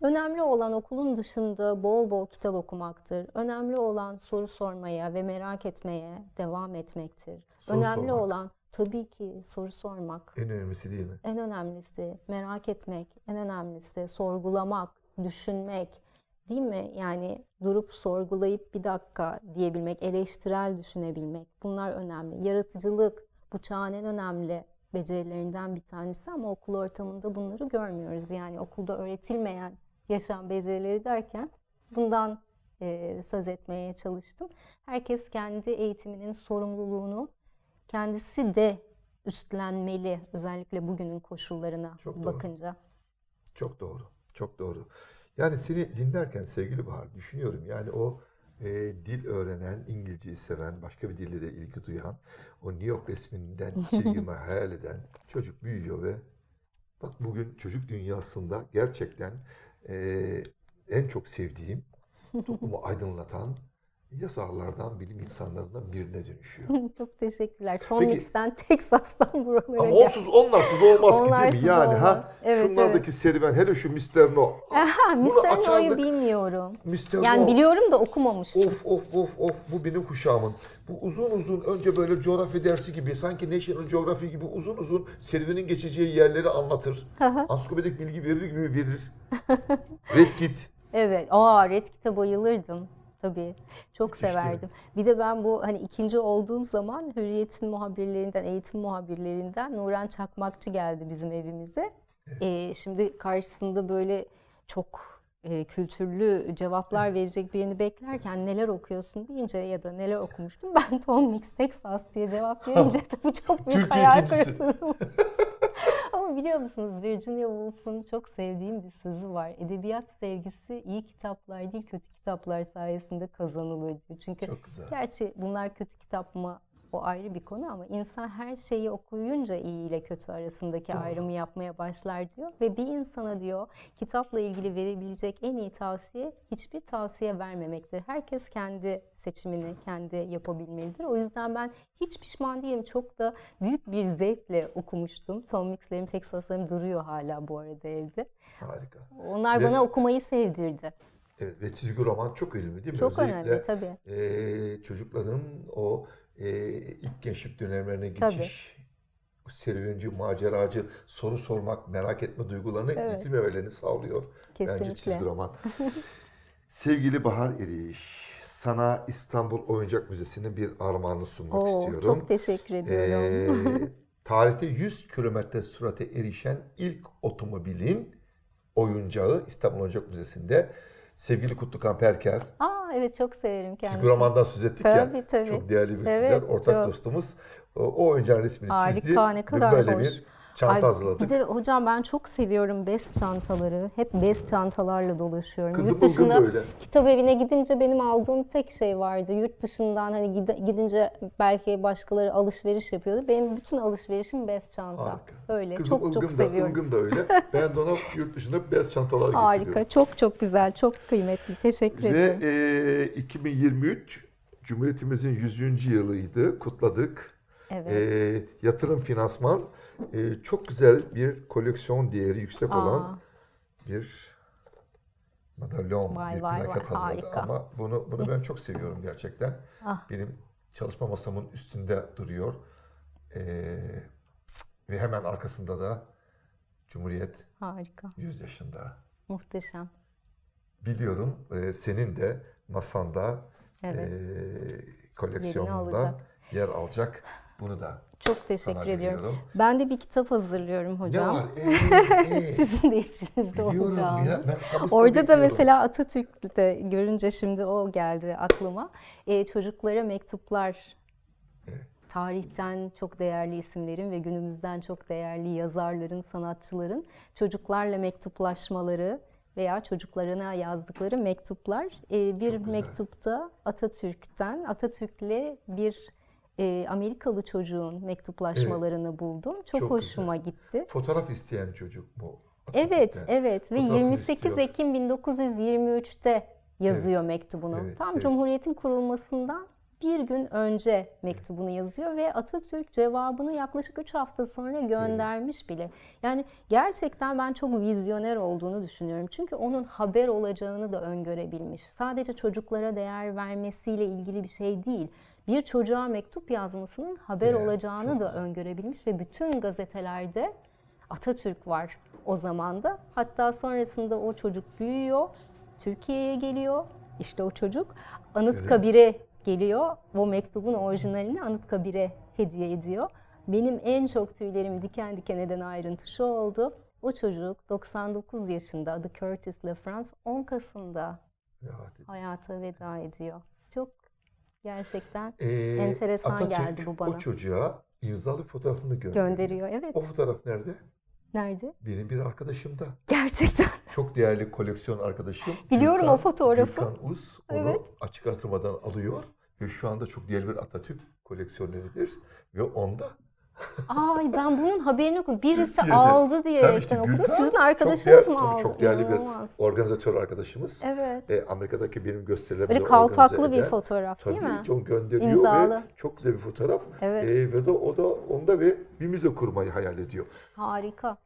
Önemli olan okulun dışında bol bol kitap okumaktır. Önemli olan soru sormaya ve merak etmeye devam etmektir. Soru Önemli sormak. olan tabii ki soru sormak. En önemlisi değil mi? En önemlisi merak etmek, en önemlisi sorgulamak, düşünmek. Değil mi? Yani durup sorgulayıp bir dakika diyebilmek, eleştirel düşünebilmek. Bunlar önemli. Yaratıcılık bu çağın en önemli becerilerinden bir tanesi ama okul ortamında bunları görmüyoruz. Yani okulda öğretilmeyen yaşam becerileri derken bundan e, söz etmeye çalıştım. Herkes kendi eğitiminin sorumluluğunu kendisi de üstlenmeli özellikle bugünün koşullarına Çok bakınca. Doğru. Çok doğru. Çok doğru. Yani seni dinlerken sevgili Bahar düşünüyorum yani o e, dil öğrenen, İngilizceyi seven, başka bir dille de ilgi duyan, o New York resminden içeriğimi hayal eden çocuk büyüyor ve bak bugün çocuk dünyasında gerçekten e, en çok sevdiğim, toplumu aydınlatan, yazarlardan, bilim insanlarından birine dönüşüyor. Çok teşekkürler. Chomix'ten, Texas'tan buralara Ama onsuz onlarsız olmaz onlarsız ki değil mi? Yani olmaz. ha evet, şunlardaki evet. serüven hele şu Misterno. Aha, Misterno'yu bilmiyorum. Misterno. Yani biliyorum da okumamıştım. Of of of of bu benim kuşağımın. Bu uzun uzun önce böyle coğrafya dersi gibi sanki National Geography gibi uzun uzun serüvenin geçeceği yerleri anlatır. Ansiklopedik bilgi verir gibi verir. Red Kit. Evet. Aa Red Kit'e bayılırdım. Tabii. Çok Müthişti. severdim. Bir de ben bu hani ikinci olduğum zaman Hürriyet'in muhabirlerinden, eğitim muhabirlerinden Nuran Çakmakçı geldi bizim evimize. Evet. Ee, şimdi karşısında böyle çok e, kültürlü cevaplar verecek birini beklerken neler okuyorsun deyince ya da neler okumuştum ben Tom Mix Texas diye cevap verince tabii çok büyük hayal kırıklığı. Ama biliyor musunuz Virginia Woolf'un çok sevdiğim bir sözü var. Edebiyat sevgisi iyi kitaplar değil kötü kitaplar sayesinde kazanılır diyor. Çünkü gerçi bunlar kötü kitap mı o ayrı bir konu ama insan her şeyi okuyunca iyi ile kötü arasındaki Doğru. ayrımı yapmaya başlar diyor. Ve bir insana diyor kitapla ilgili verebilecek en iyi tavsiye hiçbir tavsiye vermemektir. Herkes kendi seçimini kendi yapabilmelidir. O yüzden ben hiç pişman değilim. Çok da büyük bir zevkle okumuştum. Tom Mixler'im, Texas'larım duruyor hala bu arada evde. Harika. Onlar ve, bana okumayı sevdirdi. Evet ve çizgi roman çok önemli değil mi? Çok Özellikle, önemli tabii. E, çocukların o e, ilk gençlik dönemlerine geçiş, serüvenci, maceracı, soru sormak, merak etme duygularını evet. yitirmemelerini sağlıyor. Kesinlikle. Bence çizgi roman. Sevgili Bahar Eriş, sana İstanbul Oyuncak Müzesi'nin bir armağanı sunmak Oo, istiyorum. Çok teşekkür ediyorum. Ee, tarihte 100 kilometre sürate erişen ilk otomobilin oyuncağı İstanbul Oyuncak Müzesi'nde sevgili Kutlukan Perker. Aa, Evet çok severim kendisini. Siz romandan söz ettik tabii, ya. Tabii. Çok değerli bir evet, çizer, ortak çok. dostumuz. O önceden resmini Harika, çizdi. Harika ne kadar böyle hoş. bir Çanta hazırladık. Bir de hocam ben çok seviyorum bez çantaları. Hep bez çantalarla dolaşıyorum. Kızı yurt dışında böyle. kitap evine gidince benim aldığım tek şey vardı. Yurt dışından hani gidince belki başkaları alışveriş yapıyordu. Benim bütün alışverişim bez çanta. Harika. Öyle Kızım çok çok da, seviyorum. Ilgın da öyle. ben de ona yurt dışında bez çantalar getiriyorum. Harika. Çok çok güzel. Çok kıymetli. Teşekkür ederim. Ve 2023 Cumhuriyetimizin 100. yılıydı. Kutladık. Evet. E, yatırım finansman e, çok güzel bir koleksiyon değeri yüksek Aa. olan bir madalyon, bir vay, plaket hazırladı. Harika. Ama bunu, bunu ben çok seviyorum gerçekten. Ah. Benim çalışma masamın üstünde duruyor. E, ve hemen arkasında da Cumhuriyet harika. 100 yaşında. Muhteşem. Biliyorum e, senin de masanda evet. e, koleksiyonunda yer alacak. Bunu da çok teşekkür Sana ediyorum. Veriyorum. Ben de bir kitap hazırlıyorum hocam. Ne var? Ee, ee. Sizin de içinizde olacağınız. Ya, Orada da mesela Atatürk'te görünce şimdi o geldi aklıma. Ee, çocuklara mektuplar tarihten çok değerli isimlerin ve günümüzden çok değerli yazarların, sanatçıların çocuklarla mektuplaşmaları veya çocuklarına yazdıkları mektuplar. Ee, bir mektupta Atatürk'ten, Atatürk'le bir e, Amerikalı çocuğun mektuplaşmalarını evet. buldum. Çok, Çok hoşuma güzel. gitti. Fotoğraf isteyen çocuk bu. Evet, evet ve 28 istiyor. Ekim 1923'te yazıyor evet. mektubunu. Evet, Tam evet. Cumhuriyet'in kurulmasından bir gün önce mektubunu yazıyor ve Atatürk cevabını yaklaşık 3 hafta sonra göndermiş bile. Yani gerçekten ben çok vizyoner olduğunu düşünüyorum. Çünkü onun haber olacağını da öngörebilmiş. Sadece çocuklara değer vermesiyle ilgili bir şey değil bir çocuğa mektup yazmasının haber evet, olacağını da güzel. öngörebilmiş ve bütün gazetelerde Atatürk var o zaman da Hatta sonrasında o çocuk büyüyor, Türkiye'ye geliyor. İşte o çocuk Anıtkabir'e evet. geliyor. O mektubun orijinalini Anıtkabir'e hediye ediyor. Benim en çok tüylerimi diken diken eden ayrıntı şu oldu. O çocuk 99 yaşında adı Curtis LaFrance 10 Kasım'da hayata veda ediyor. Gerçekten ee, enteresan Atatürk geldi bu bana. o çocuğa imzalı fotoğrafını gönderiyor. Gönderiyor evet. O fotoğraf nerede? Nerede? Benim bir arkadaşımda. Gerçekten. Çok değerli koleksiyon arkadaşım. Biliyorum Gülkan, o fotoğrafı. Gülkan Uz onu evet. açık artırmadan alıyor ve şu anda çok değerli bir Atatürk koleksiyonerdir ve onda Ay ben bunun haberini okudum. Birisi Türkiye'de, aldı diye işte Gülten, okudum. Sizin arkadaşınız çok mı aldı? Çok değerli İnanılmaz. bir organizatör arkadaşımız. Evet. E, Amerika'daki benim gösterilerimi Böyle kalpaklı bir fotoğraf tabii, değil mi? Çok gönderiyor İmzalı. ve çok güzel bir fotoğraf. Evet. E, ve de o da onda ve bir müze kurmayı hayal ediyor. Harika.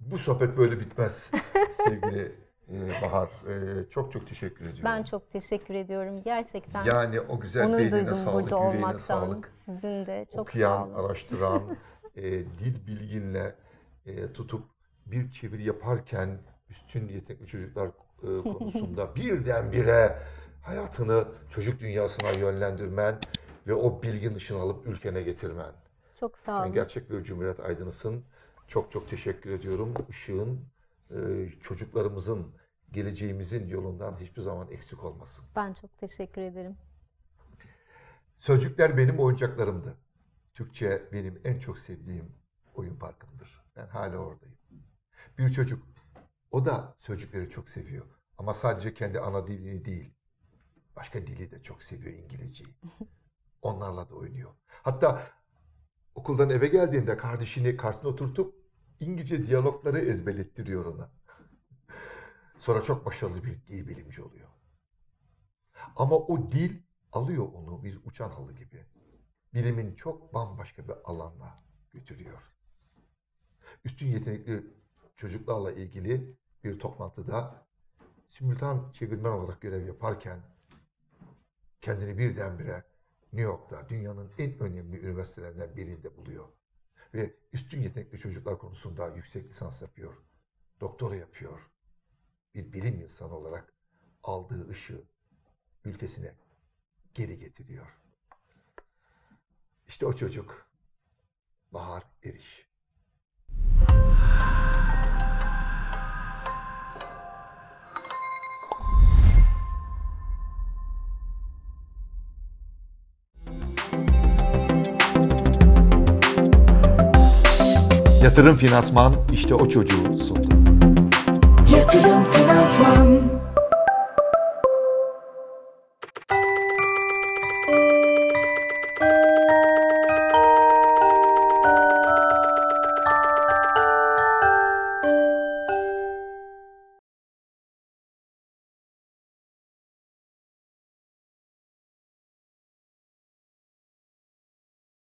Bu sohbet böyle bitmez sevgili ee, Bahar e, çok çok teşekkür ediyorum. Ben çok teşekkür ediyorum gerçekten. Yani o güzel Onur beynine sağlık, burada olmaktan. sağlık. Sizin de çok Okuyan, sağ olun. araştıran, e, dil bilginle e, tutup bir çeviri yaparken üstün yetenekli çocuklar e, konusunda birdenbire hayatını çocuk dünyasına yönlendirmen ve o bilgin ışını alıp ülkene getirmen. Çok sağ olun. Sen gerçek bir Cumhuriyet aydınısın. Çok çok teşekkür ediyorum. Işığın ee, çocuklarımızın geleceğimizin yolundan hiçbir zaman eksik olmasın. Ben çok teşekkür ederim. Sözcükler benim oyuncaklarımdı. Türkçe benim en çok sevdiğim oyun parkımdır. Ben hala oradayım. Bir çocuk o da sözcükleri çok seviyor. Ama sadece kendi ana dilini değil. Başka dili de çok seviyor İngilizceyi. Onlarla da oynuyor. Hatta okuldan eve geldiğinde kardeşini karşısına oturtup İngilizce diyalogları ezberlettiriyor ona. Sonra çok başarılı bir dil bilimci oluyor. Ama o dil alıyor onu bir uçan halı gibi. Bilimin çok bambaşka bir alanına götürüyor. Üstün yetenekli çocuklarla ilgili bir toplantıda simultan çevirmen olarak görev yaparken kendini birdenbire New York'ta dünyanın en önemli üniversitelerinden birinde buluyor ve üstün yetenekli çocuklar konusunda yüksek lisans yapıyor, doktora yapıyor. Bir bilim insanı olarak aldığı ışığı ülkesine geri getiriyor. İşte o çocuk Bahar Eriş. Yatırım Finansman işte o çocuğu sundu. Yatırım Finansman